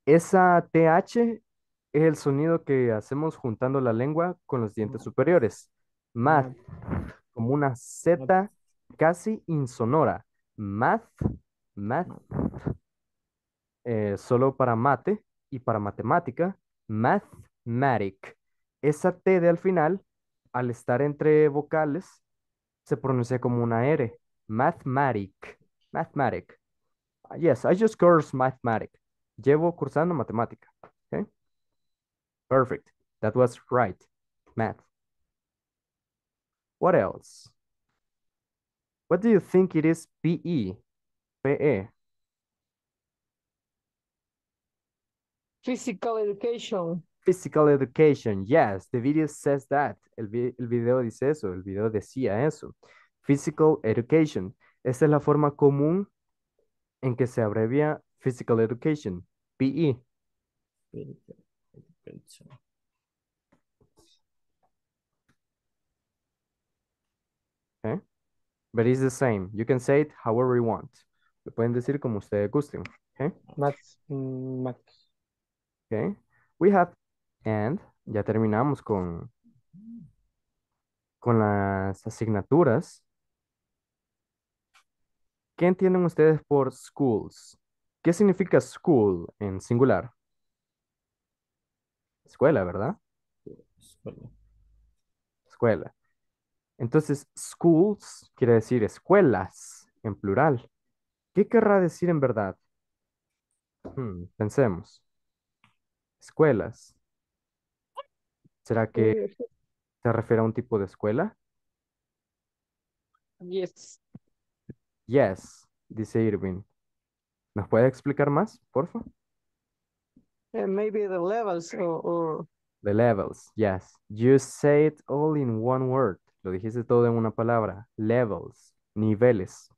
A: Esa TH es el sonido que hacemos juntando la lengua con los dientes superiores. Math, como una Z casi insonora. Math, math, eh, solo para mate y para matemática, mathematic. Esa T de al final, al estar entre vocales, se pronuncia como una R. Mathematic. Mathematic. Ah, yes, I just cursed mathematic. Llevo cursando matemática. Okay? Perfect. That was right. Math. What else? What do you think it is PE? PE.
B: Physical education.
A: Physical education, yes, the video says that. El, vi video dice eso, el video decía eso. Physical education. Esta es la forma común en que se abrevia Physical Education, PE. Okay. But it's the same. You can say it however you want. Lo pueden decir como ustedes gusten.
B: Okay? Max, mm, Max.
A: We have and. Ya terminamos con, con las asignaturas. ¿Qué entienden ustedes por schools? ¿Qué significa school en singular? Escuela, ¿verdad? Escuela. Entonces, schools quiere decir escuelas en plural. ¿Qué querrá decir en verdad? Hmm, pensemos escuelas. ¿Será que eh, se refiere a un tipo de escuela? Yes. Yes, dice Irving. ¿Nos puede explicar más, por favor?
B: Eh, maybe the levels
A: The levels, yes. You say it all in one word. Lo dijiste todo en una palabra. Levels, niveles.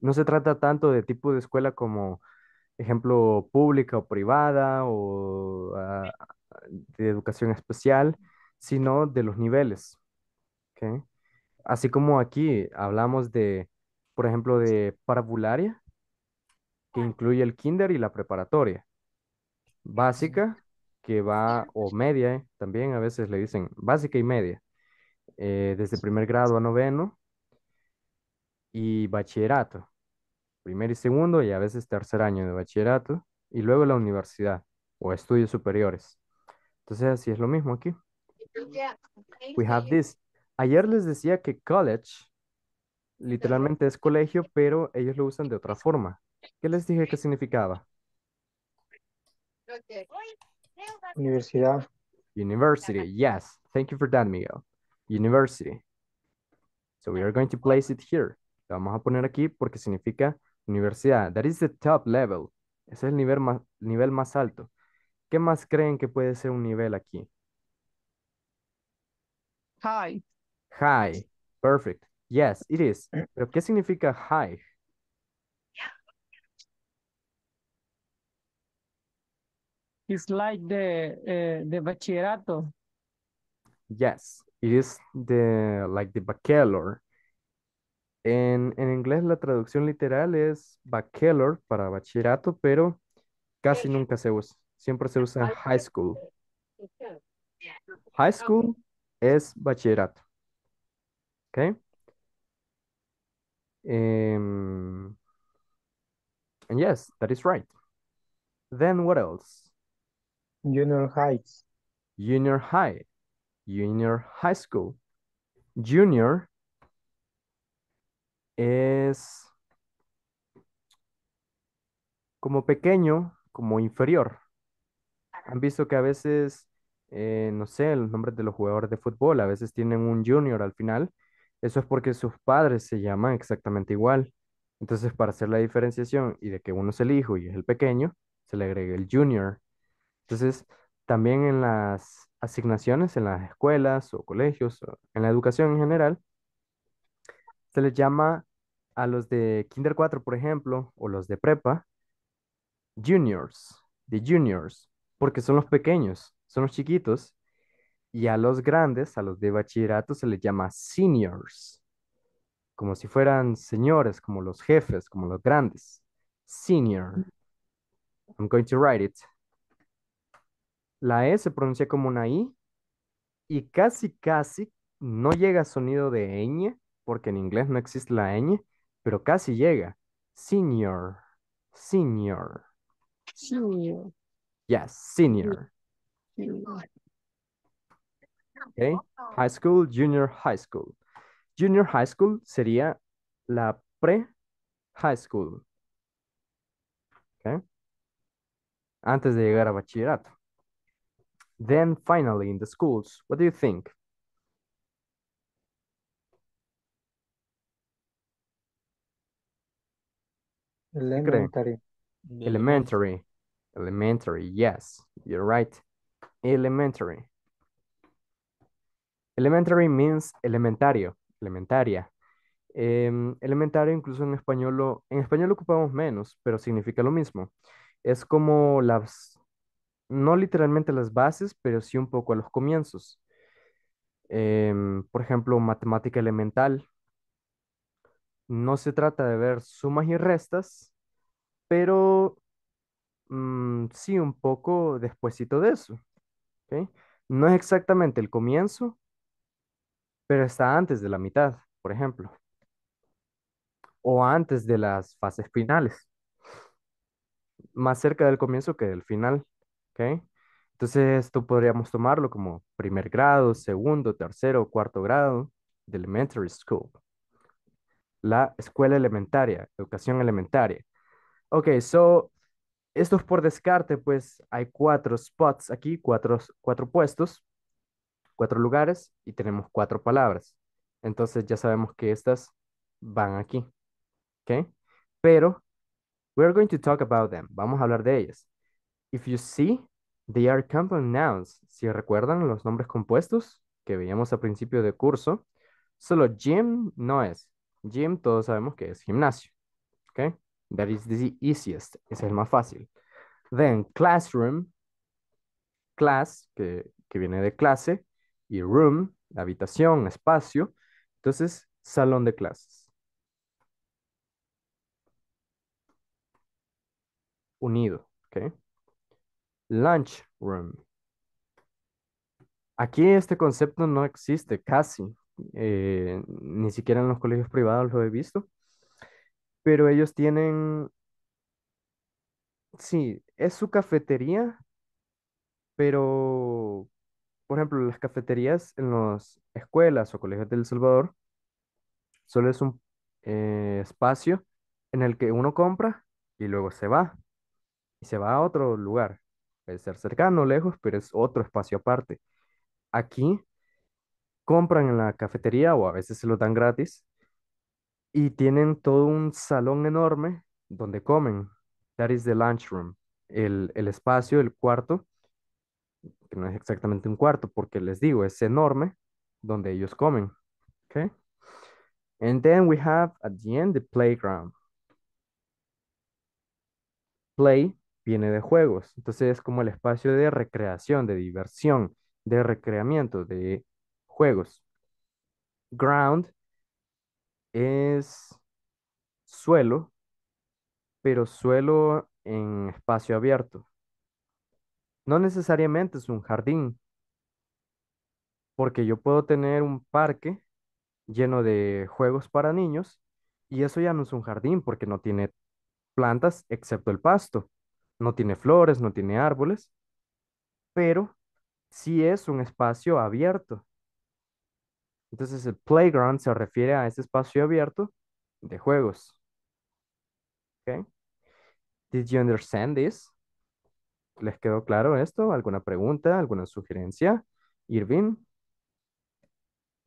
A: No se trata tanto de tipo de escuela como ejemplo, pública o privada o ah, de educación especial, sino de los niveles. Así como aquí hablamos de, por ejemplo, de parvularia, que incluye el kinder y la preparatoria. Básica, que va, o media, también a veces le dicen básica y media, eh, desde primer grado a noveno, y bachillerato primer y segundo y a veces tercer año de bachillerato y luego la universidad o estudios superiores. Entonces así es lo mismo aquí. We have this. Ayer les decía que college literalmente es colegio, pero ellos lo usan de otra forma. ¿Qué les dije que significaba? Universidad. University, yes. Thank you for that, Miguel. University. So we are going to place it here. Lo vamos a poner aquí porque significa Universidad, that is the top level. Ese es el nivel más, nivel más alto. ¿Qué más creen que puede ser un nivel aquí? High. High. Perfect. Yes, it is. Pero ¿qué significa high? It's like
B: the eh, bachillerato.
A: Yes, it is the like the bachelor. En, inglés la traducción literal es bachelor para bachillerato, pero casi nunca se usa. Siempre se usa high school. High school es bachillerato. ¿Ok? Em, and yes, that is right. Then what else? Junior high. Junior high. Junior high school. Junior es como pequeño, como inferior. Han visto que a veces, eh, no sé, los nombres de los jugadores de fútbol, a veces tienen un junior al final. Eso es porque sus padres se llaman exactamente igual. Entonces, para hacer la diferenciación y de que uno es el hijo y es el pequeño, se le agrega el junior. Entonces, también en las asignaciones, en las escuelas o colegios, en la educación en general, se les llama a los de Kinder 4, por ejemplo, o los de prepa, juniors, de juniors, porque son los pequeños, son los chiquitos, y a los grandes, a los de bachillerato, se les llama seniors, como si fueran señores, como los jefes, como los grandes. Senior. Mm. I'm going to write it. La E se pronuncia como una I y casi, casi no llega sonido de ñ, porque en inglés no existe la ñ, pero casi llega. Senior, senior.
B: Senior.
A: Yes, senior. Okay. High school, junior high school. Junior high school sería la pre-high school. Okay. Antes de llegar a bachillerato. Then finally in the schools, what do you think? Elementary. Elementary. Elementary, yes, you're right. Elementary. Elementary means elementario, elementaria. Em, elementario incluso en español, en español lo ocupamos menos, pero significa lo mismo. Es como las, no literalmente las bases, pero sí un poco a los comienzos. Em, por ejemplo, matemática elemental, no se trata de ver sumas y restas, pero mm, sí un poco despuesito de eso. ¿okay? No es exactamente el comienzo, pero está antes de la mitad, por ejemplo, o antes de las fases finales, más cerca del comienzo que del final. ¿okay? Entonces esto podríamos tomarlo como primer grado, segundo, tercero, cuarto grado de elementary school la escuela elementaria, educación elementaria. Ok, so, estos por descarte, pues hay cuatro spots aquí, cuatro, cuatro puestos, cuatro lugares y tenemos cuatro palabras. Entonces ya sabemos que estas van aquí. ¿Ok? Pero, we are going to talk about them. Vamos a hablar de ellas. If you see, they are compound nouns. Si recuerdan los nombres compuestos que veíamos a principio de curso, solo Jim no es. Gym, todos sabemos que es gimnasio. ¿Ok? That is the easiest. Es el más fácil. Then classroom, class, que, que viene de clase, y room, habitación, espacio. Entonces, salón de clases. Unido, ¿ok? Lunch room. Aquí este concepto no existe casi, eh, ni siquiera en los colegios privados lo he visto, pero ellos tienen, sí, es su cafetería, pero, por ejemplo, las cafeterías en las escuelas o colegios de Salvador solo es un eh, espacio en el que uno compra y luego se va y se va a otro lugar. Puede ser cercano, lejos, pero es otro espacio aparte. Aquí compran en la cafetería o a veces se lo dan gratis y tienen todo un salón enorme donde comen. That is the lunch room, el, espacio, el cuarto, que no es exactamente un cuarto porque les digo, es enorme donde ellos comen. Okay? And then we have at the end the playground. Play viene de juegos, entonces es como el espacio de recreación, de diversión, de recreamiento, de Juegos. Ground es suelo, pero suelo en espacio abierto. No necesariamente es un jardín, porque yo puedo tener un parque lleno de juegos para niños y eso ya no es un jardín porque no tiene plantas excepto el pasto. No tiene flores, no tiene árboles, pero sí es un espacio abierto entonces el playground se refiere a ese espacio abierto de juegos. Okay. Did you understand this? ¿Les quedó claro esto? ¿Alguna pregunta? ¿Alguna sugerencia? Irving.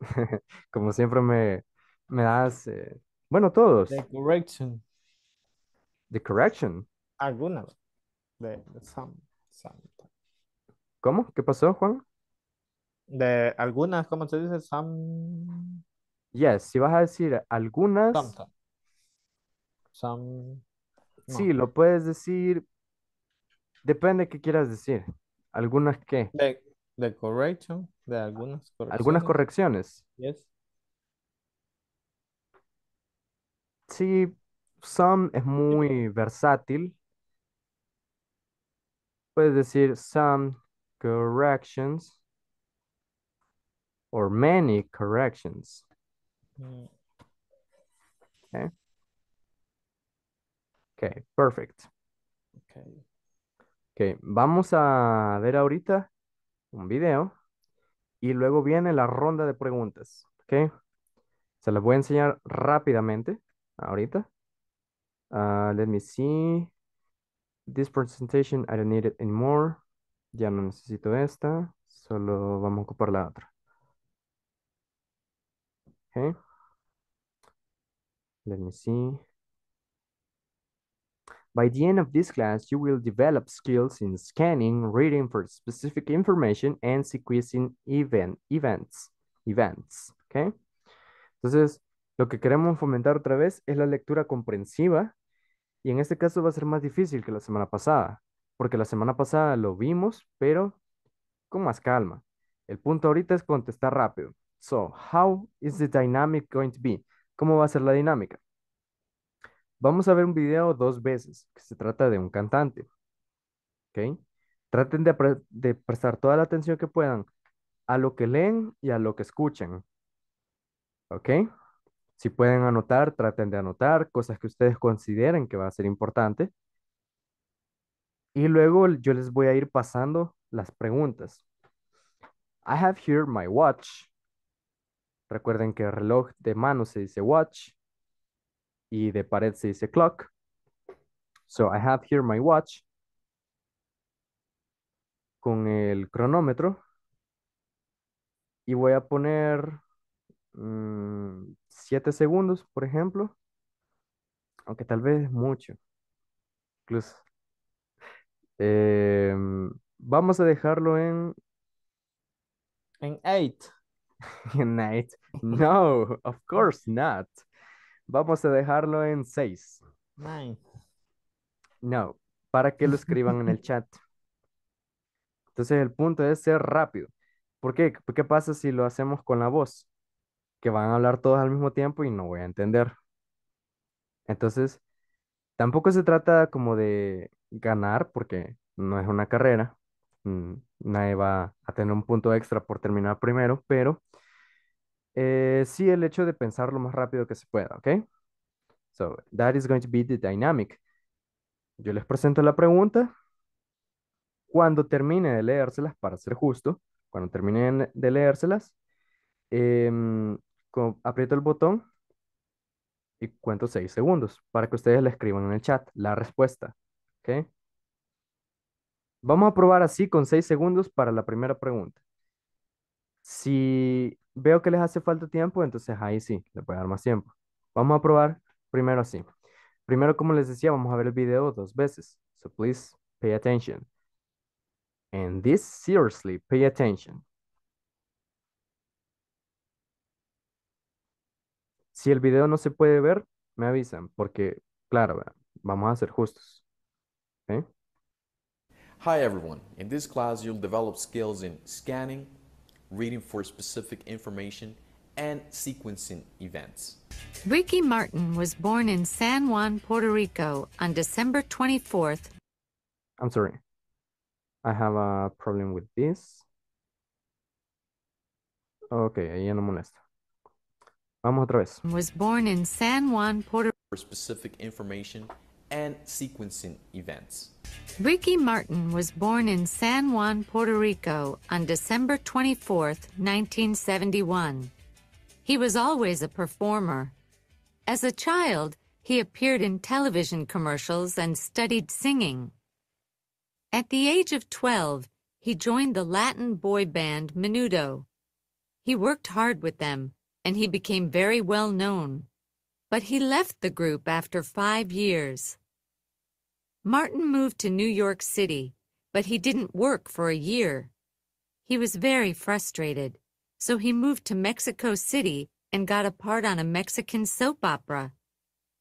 A: [laughs] Como siempre me, das... Eh, bueno, todos. The correction. The correction. Alguna. ¿Cómo? ¿Qué pasó, Juan? De algunas, ¿cómo se dice? Some. Yes, si vas a decir algunas, some Some. sí, lo puedes decir. Depende de qué quieras decir. Algunas qué. De, de
B: de algunas correcciones. Algunas correcciones. Yes.
A: Sí, some es muy versátil. Puedes decir some corrections or many corrections. Okay. Okay, perfect. Okay. Okay, vamos a ver ahorita un video y luego viene la ronda de preguntas. Ok. Se las voy a enseñar rápidamente ahorita. Ah, let me see. This presentation, I don't need it anymore. Ya no necesito esta. Solo vamos a ocupar la otra. Okay. Let me see. By the end of this class, you will develop skills in scanning, reading for specific information, and sequencing event, events. events okay? Entonces, lo que queremos fomentar otra vez es la lectura comprensiva, y en este caso va a ser más difícil que la semana pasada, porque la semana pasada lo vimos, pero con más calma. El punto ahorita es contestar rápido. So, how is the dynamic going to be? ¿Cómo va a ser la dinámica? Vamos a ver un video dos veces, que se trata de un cantante. ¿Ok? Traten de, prestar toda la atención que puedan a lo que leen y a lo que escuchan. ¿Ok? Si pueden anotar, traten de anotar cosas que ustedes consideren que va a ser importante. Y luego yo les voy a ir pasando las preguntas. I have here my watch. Recuerden que reloj de mano se dice watch y de pared se dice clock. So I have here my watch con el cronómetro y voy a poner 7 mm, segundos, por ejemplo, aunque tal vez es mucho, incluso. Em, vamos a dejarlo en... En 8. [laughs] Night. No, of course not. Vamos a dejarlo en 6. No, para que lo escriban en el [laughs] chat. Entonces el punto es ser rápido. ¿Por qué? ¿Qué pasa si lo hacemos con la voz? Que van a hablar todos al mismo tiempo y no voy a entender. Entonces, tampoco se trata como de ganar, porque no es una carrera, Mm, nadie va a tener un punto extra por terminar primero, pero eh, sí el hecho de pensar lo más rápido que se pueda, ¿ok? So, that is going to be the dynamic. Yo les presento la pregunta. Cuando termine de leérselas, para ser justo, cuando terminen de leérselas, eh, aprieto el botón y cuento seis segundos para que ustedes la escriban en el chat, la respuesta. ¿Ok? Vamos a probar así con seis segundos para la primera pregunta. Si veo que les hace falta tiempo, entonces ahí sí, le puedo dar más tiempo. Vamos a probar primero así. Primero, como les decía, vamos a ver el video dos veces. So please pay attention. And this seriously, pay attention. Si el video no se puede ver, me avisan, porque, claro, vamos a ser justos. Hi everyone, in this class you'll develop skills in scanning, reading for specific information, and sequencing events.
C: Ricky Martin was born in San Juan, Puerto Rico on December 24th.
A: I'm sorry, I have a problem with this. Ok, ahí ya no molesta.
C: Vamos otra vez. Was born in San Juan, Puerto Rico. For specific information and sequencing events. Ricky Martin was born in San Juan, Puerto Rico on December 24, 1971. He was always a performer. As a child, he appeared in television commercials and studied singing. At the age of 12, he joined the Latin boy band Menudo. He worked hard with them, and he became very well known. But he left the group after five years. Martin moved to New York City, but he didn't work for a year. He was very frustrated, so he moved to Mexico City and got a part on a Mexican soap opera.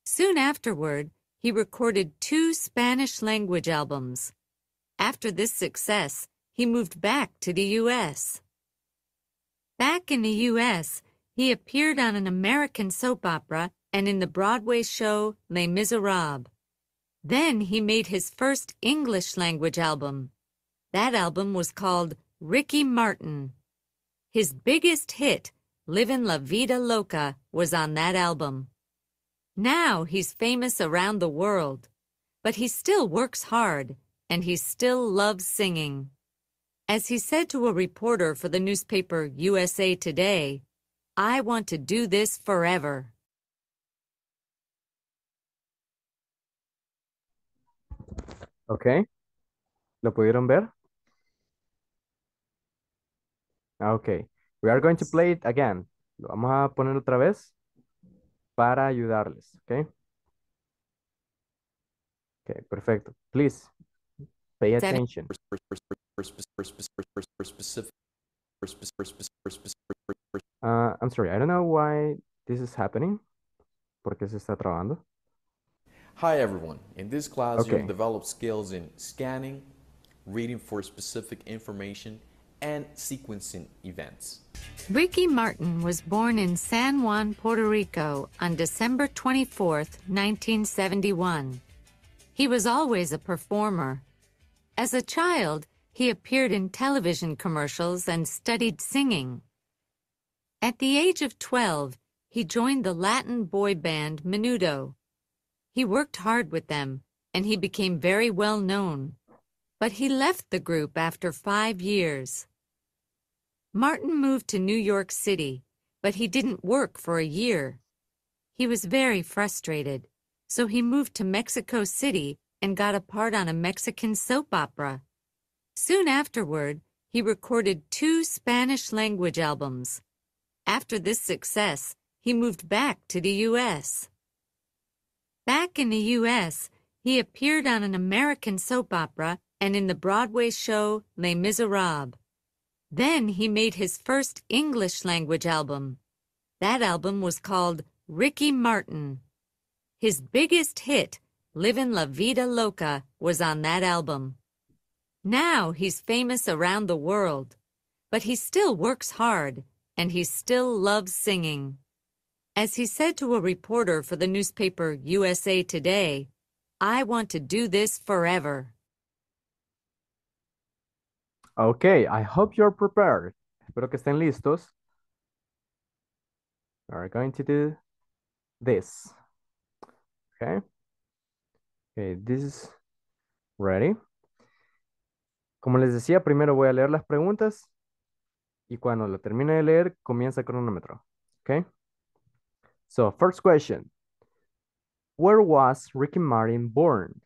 C: Soon afterward, he recorded two Spanish language albums. After this success, he moved back to the U.S. Back in the U.S., he appeared on an American soap opera and in the Broadway show Les Miserables. Then he made his first English language album. That album was called Ricky Martin. His biggest hit, Livin' La Vida Loca, was on that album. Now he's famous around the world, but he still works hard and he still loves singing. As he said to a reporter for the newspaper USA Today, I want to do this forever.
A: Ok, ¿lo pudieron ver? Ah, okay, we are going to play it again. Lo vamos a poner otra vez para ayudarles, ok? Okay, perfecto. Please, pay attention. Ah, I'm sorry, I don't know why this is happening. Porque se está trabando? Hi everyone, in this class okay. you will develop skills in scanning, reading for specific information, and sequencing events.
C: Ricky Martin was born in San Juan, Puerto Rico on December 24, 1971. He was always a performer. As a child, he appeared in television commercials and studied singing. At the age of 12, he joined the Latin boy band Menudo he worked hard with them, and he became very well known. But he left the group after five years. Martin moved to New York City, but he didn't work for a year. He was very frustrated, so he moved to Mexico City and got a part on a Mexican soap opera. Soon afterward, he recorded two Spanish language albums. After this success, he moved back to the U.S. Back in the U.S., he appeared on an American soap opera and in the Broadway show Les Miserables. Then he made his first English language album. That album was called Ricky Martin. His biggest hit, Livin' La Vida Loca, was on that album. Now he's famous around the world, but he still works hard and he still loves singing. As he said to a reporter for the newspaper USA Today, I want to do this forever.
A: Okay, I hope you're prepared. Espero que estén listos. We're going to do this. Okay. Okay, this is ready. Como les decía, primero voy a leer las preguntas y cuando lo termine de leer, comienza el cronómetro. Okay. So first question, where was Ricky Martin born?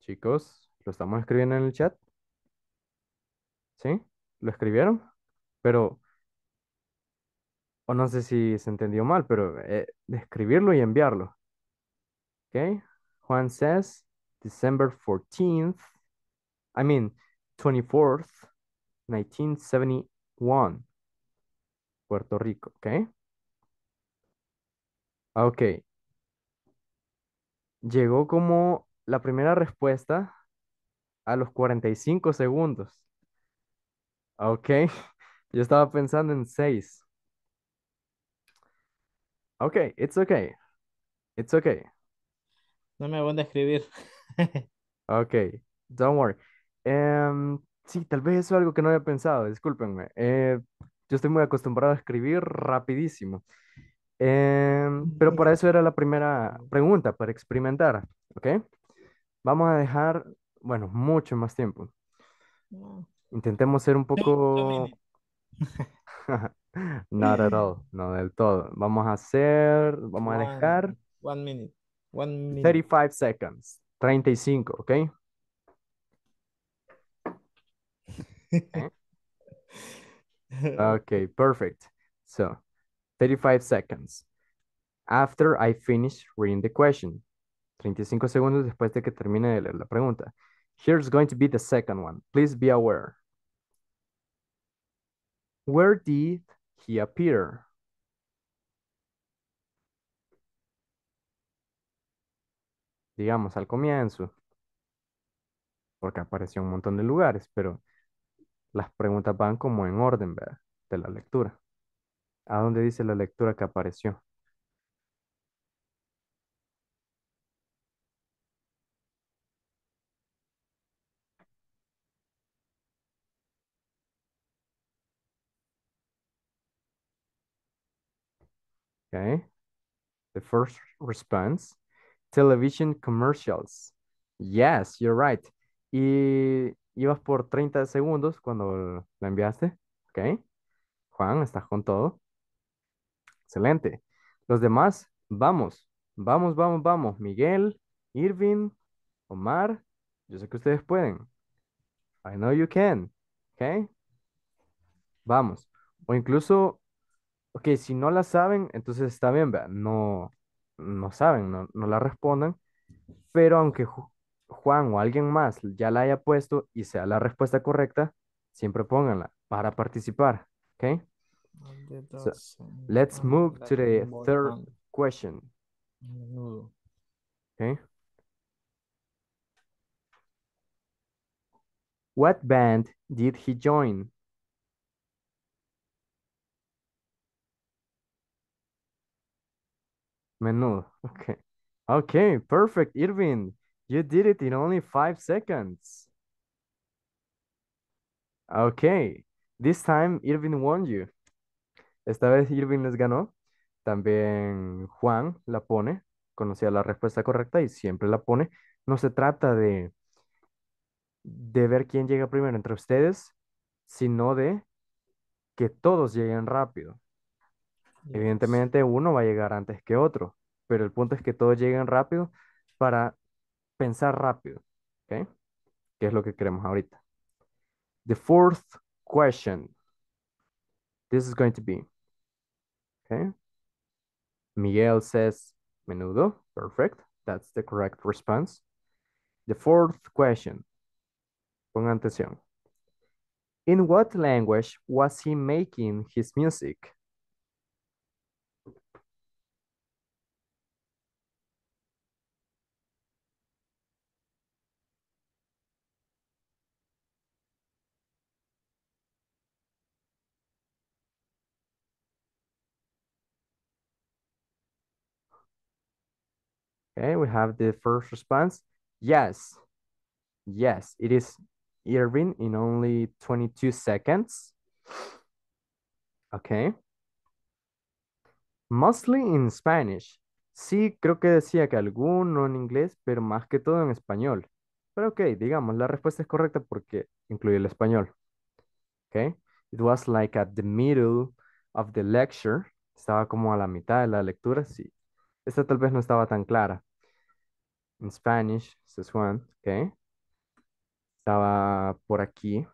A: Chicos, lo estamos escribiendo en el chat. ¿Sí? ¿Lo escribieron? Pero, o no sé si se entendió mal, pero eh, escribirlo y enviarlo. ¿Ok? Juan says, December 14th, I mean, 24th, 1971, Puerto Rico, ¿ok? Ok. Llegó como la primera respuesta a los 45 segundos. Ok, [laughs] yo estaba pensando en 6. Ok, it's ok It's okay.
B: No me van a escribir. [laughs]
A: ok, don't worry. Em, sí, tal vez eso es algo que no había pensado, discúlpenme. Eh, yo estoy muy acostumbrado a escribir rapidísimo. Em, pero mm. para eso era la primera pregunta, para experimentar, ¿ok? vamos a dejar, bueno, mucho más tiempo. Intentemos ser un poco... [laughs] Not no del todo. Vamos a hacer, vamos a dejar...
B: One minute, one minute. 35
A: seconds, 35, ¿ok? [laughs] Ok, perfect. So, 35 seconds. After I finish reading the question, 35 segundos después de que termine de leer la pregunta. Here's going to be the second one. Please be aware. Where did he appear? Digamos, al comienzo. Porque apareció un montón de lugares, pero las preguntas van como en orden ¿verdad? de la lectura. ¿A dónde dice la lectura que apareció? Okay. The first response, television commercials. Yes, you're right. Y ibas por 30 segundos cuando la enviaste. Ok. Juan, estás con todo. Excelente. Los demás, vamos. Vamos, vamos, vamos. Miguel, Irving, Omar. Yo sé que ustedes pueden. I know you can. Ok. Vamos. O incluso ok, si no la saben, entonces está bien, No, no saben, no, la respondan, pero aunque Juan o alguien más ya la haya puesto y sea la respuesta correcta, siempre pónganla para participar, ¿ok?
B: let's move to the third
A: question. Okay. What band did he join? Menudo. [laughs] Okay. Okay, perfect, Irving. You did it in only five seconds. Okay, this time Irving won you. Esta vez Irving les ganó. También Juan la pone. Conocía la respuesta correcta y siempre la pone. No se trata de, de ver quién llega primero entre ustedes, sino de que todos lleguen rápido. Evidentemente uno va a llegar antes que otro, pero el punto es que todos lleguen rápido para pensar rápido, ¿ok? Que es lo que queremos ahorita. The fourth question. This is going to be. Okay. Miguel says menudo. Perfect. That's the correct response. The fourth question. Pongan atención. In what language was he making his music? Okay, we have the first response. Yes, yes, it is Irving in only 22 seconds. Okay. Mostly in Spanish. Sí, creo que decía que alguno en inglés, pero más que todo en español. Pero ok, digamos, la respuesta es correcta porque incluye el español. Okay. It was like at the middle of the lecture. Estaba como a la mitad de la lectura, sí. Esta tal vez no estaba tan clara. In Spanish, this one, ok. Estaba por aquí.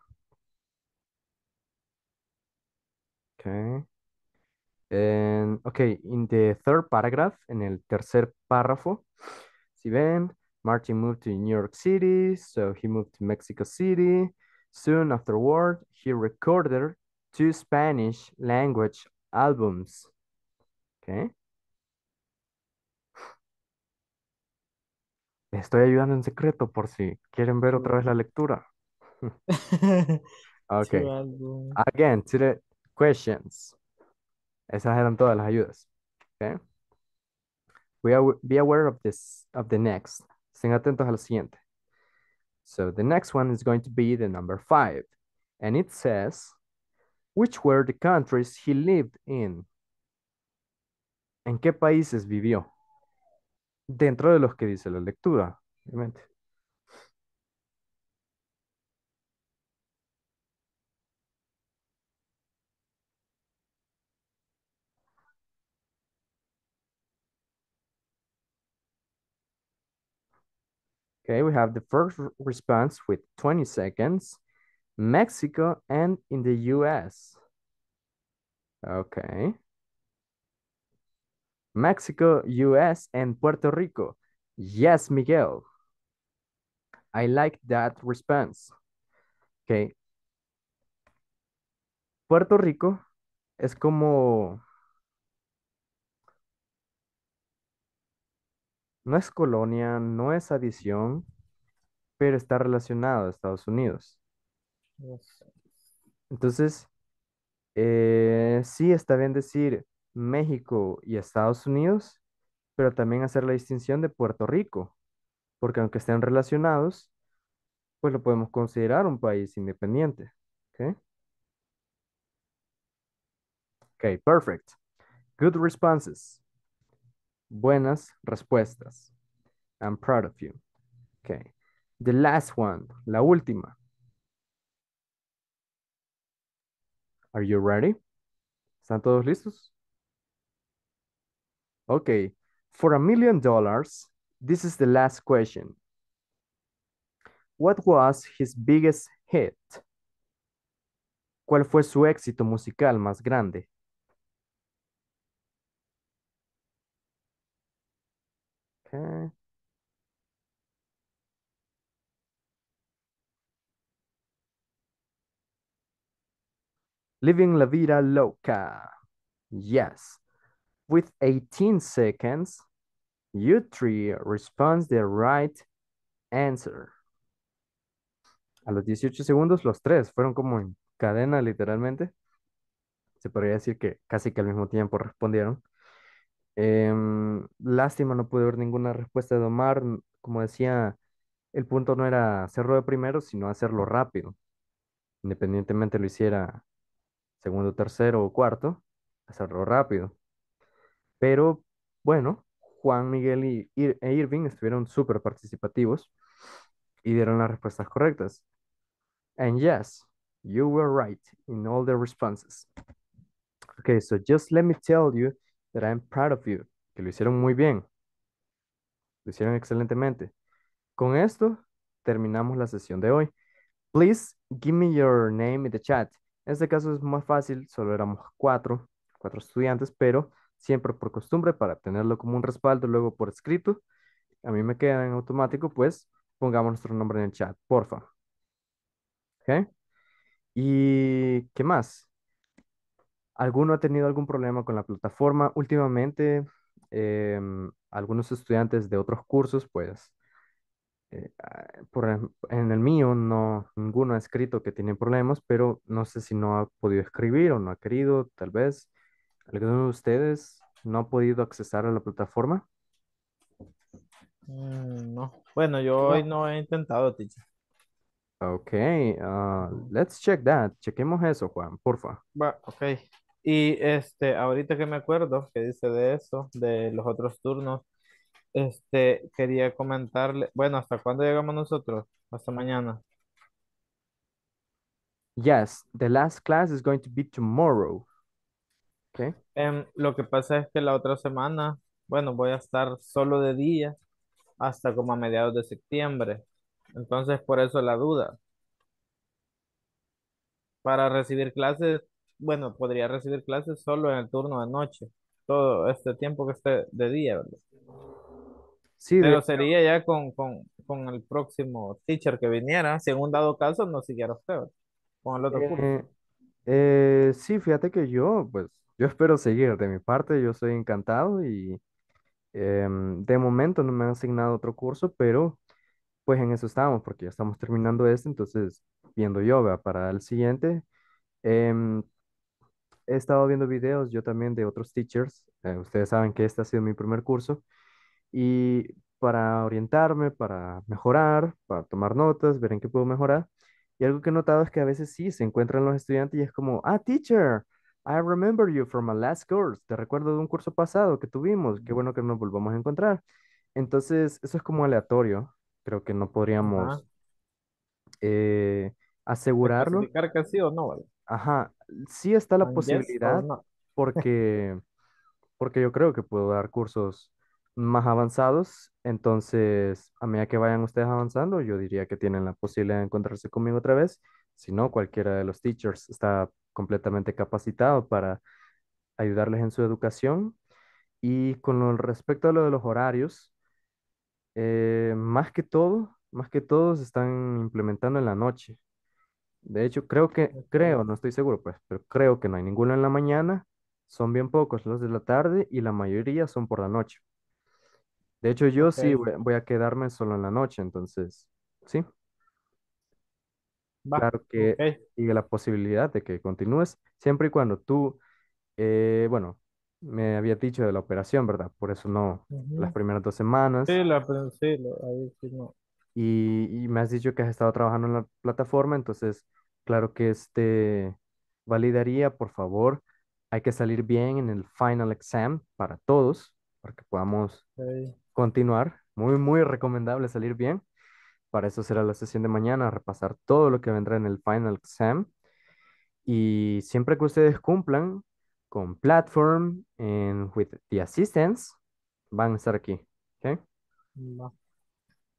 A: Ok. And, ok, in the third paragraph, en el tercer párrafo, si ven, Martin moved to New York City, so he moved to Mexico City. Soon afterward, he recorded two Spanish language albums. Okay. estoy ayudando en secreto por si quieren ver otra vez la lectura. [laughs] [laughs] Okay. Again, to the questions. Esas eran todas las ayudas. Okay. be aware of this, of the next. Estén atentos a lo siguiente. So the next one is going to be the number five. And it says, which were the countries he lived in? ¿En qué países vivió? dentro de los que dice la lectura, obviamente. Okay, we have the first response with 20 seconds. Mexico and in the US. Okay. Mexico, US, and Puerto Rico. Yes, Miguel. I like that response. Okay. Puerto Rico es como... No es colonia, no es adición, pero está relacionado a Estados Unidos. Entonces, eh, sí está bien decir México y Estados Unidos, pero también hacer la distinción de Puerto Rico, porque aunque estén relacionados, pues lo podemos considerar un país independiente. ¿ok? Okay, perfect. Good responses. Buenas respuestas. I'm proud of you. Ok. The last one, la última. Are you ready? ¿Están todos listos? Okay, for a million dollars, this is the last question. What was his biggest hit? ¿Cuál fue su éxito musical más grande? Okay. Living La Vida Loca. Yes. With 18 seconds, you three responds the right answer. A los 18 segundos, los tres fueron como en cadena, literalmente. Se podría decir que casi que al mismo tiempo respondieron. Em, lástima, no pude ver ninguna respuesta de Omar. Como decía, el punto no era hacerlo de primero, sino hacerlo rápido. Independientemente lo hiciera segundo, tercero o cuarto, hacerlo rápido. Pero bueno, Juan Miguel y, e Irving estuvieron súper participativos y dieron las respuestas correctas. And yes, you were right in all the responses. Okay, so just let me tell you that I'm proud of you. Que lo hicieron muy bien. Lo hicieron excelentemente. Con esto terminamos la sesión de hoy. Please give me your name in the chat. En este caso es más fácil, solo éramos cuatro, cuatro estudiantes, pero siempre por costumbre para tenerlo como un respaldo luego por escrito. A mí me queda en automático, pues pongamos nuestro nombre en el chat, porfa. ¿Ok? ¿Y qué más? ¿Alguno ha tenido algún problema con la plataforma? Últimamente, em, algunos estudiantes de otros cursos, pues, eh, ah, en el mío, no, ninguno ha escrito que tiene problemas, pero no sé si no ha podido escribir o no ha querido, tal vez. ¿Alguno de ustedes no ha podido accesar a la plataforma?
B: Mm, no. Bueno, yo hoy no he intentado, teacher.
A: Ok, ah, let's check that. Chequemos eso, Juan, porfa.
B: Va, ok. Y este, ahorita que me acuerdo que dice de eso, de los otros turnos, este, quería comentarle, bueno, ¿hasta cuándo llegamos nosotros? Hasta mañana.
A: Yes, the last class is going to be tomorrow.
B: Em, lo que pasa es que la otra semana, bueno, voy a estar solo de día hasta como a mediados de septiembre. Entonces, por eso la duda. Para recibir clases, bueno, podría recibir clases solo en el turno de noche, todo este tiempo que esté de día, ¿verdad? Sí, Pero sería ya con, el próximo teacher que viniera, si en un dado caso no siguiera usted, con el otro eh, curso.
A: Eh, sí, fíjate que yo, pues yo espero seguir de mi parte, yo soy encantado y em, de momento no me han asignado otro curso, pero pues en eso estamos, porque ya estamos terminando este, entonces viendo yo, Para el siguiente. Em, he estado viendo videos yo también de otros teachers, eh, ustedes saben que este ha sido mi primer curso, y para orientarme, para mejorar, para tomar notas, ver en qué puedo mejorar. Y algo que he notado es que a veces sí se encuentran los estudiantes y es como, ah, teacher, I remember you from a last course. Te recuerdo de un curso pasado que tuvimos. Qué bueno que nos volvamos a encontrar. Entonces, eso es como aleatorio. Creo que no podríamos eh, asegurarlo.
B: explicar que sí o no,
A: Ajá. Sí está la posibilidad porque, porque yo creo que puedo dar cursos más avanzados. Entonces, a medida que vayan ustedes avanzando, yo diría que tienen la posibilidad de encontrarse conmigo otra vez. Si no, cualquiera de los teachers está completamente capacitado para ayudarles en su educación. Y con respecto a lo de los horarios, eh, más que todo, más que todo se están implementando en la noche. De hecho, creo que, creo, no estoy seguro, pues, pero creo que no hay ninguno en la mañana, son bien pocos los de la tarde y la mayoría son por la noche. De hecho, yo sí voy a quedarme solo en la noche, entonces, sí claro que y la posibilidad de que continúes, siempre y cuando tú, eh, bueno, me había dicho de la operación, ¿verdad? Por eso no, las primeras dos semanas. Sí,
B: la, sí, ahí sí no.
A: Y, me has dicho que has estado trabajando en la plataforma, entonces, claro que este validaría, por favor, hay que salir bien en el final exam para todos, para que podamos continuar. Muy, muy recomendable salir bien. Para eso será la sesión de mañana, repasar todo lo que vendrá en el Final Exam. Y siempre que ustedes cumplan con Platform and with the assistance, van a estar aquí.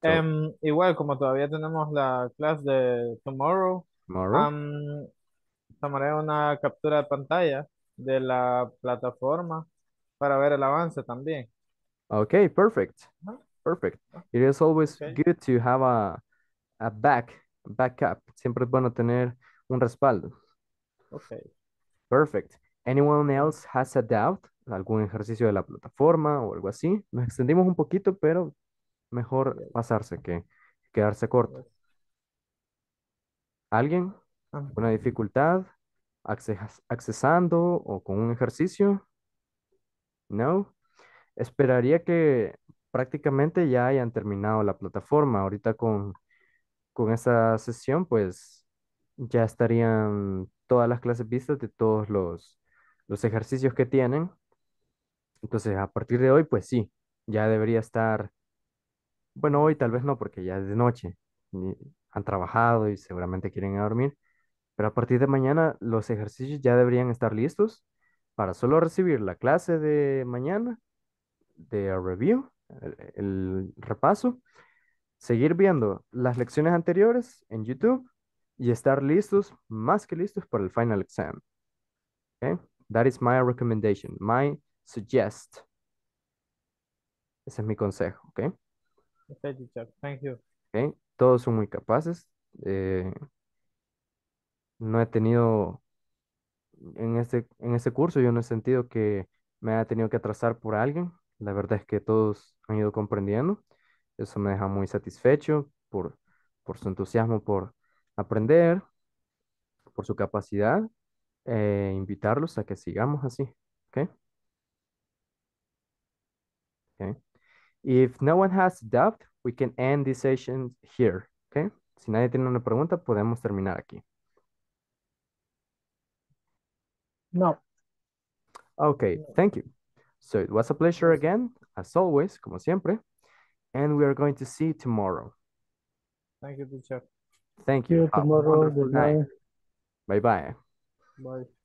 C: Em,
B: igual, como todavía tenemos la clase de tomorrow, tomaré una captura de pantalla de la plataforma para ver el avance también.
A: Ok, perfect. Perfect. It is always good to have a, back, backup. Siempre es bueno tener un respaldo. Okay. Perfect. Anyone else has a doubt? ¿Algún ejercicio de la plataforma o algo así? Nos extendimos un poquito, pero mejor pasarse que quedarse corto. Pues. ¿Alguien? Ah. ¿Una dificultad? ¿Accesando o con un ejercicio? No. Esperaría que prácticamente ya hayan terminado la plataforma. Ahorita con, con esa sesión, pues ya estarían todas las clases vistas de todos los, los ejercicios que tienen. Entonces, a partir de hoy, pues sí, ya debería estar, bueno, hoy tal vez no, porque ya es de noche, han trabajado y seguramente quieren dormir, pero a partir de mañana los ejercicios ya deberían estar listos para solo recibir la clase de mañana de review el, repaso, seguir viendo las lecciones anteriores en YouTube y estar listos, más que listos, para el final exam. Okay? That is my recommendation, my suggest. Ese es mi consejo, ¿ok? Thank you. Okay. Todos son muy capaces. Eh, no he tenido, en este, en este curso yo no he sentido que me haya tenido que atrasar por alguien. La verdad es que todos han ido comprendiendo. Eso me deja muy satisfecho por, por su entusiasmo por aprender, por su capacidad, e invitarlos a que sigamos así. Okay? Okay. If no one has doubt, we can end this session here. Okay? Si nadie tiene una pregunta, podemos terminar aquí. No. Okay, thank you. So it was a pleasure again. as always, como siempre. And we are going to see tomorrow.
B: Thank you, teacher.
A: Thank you. See you tomorrow. Good night. night. Bye bye.
B: Bye.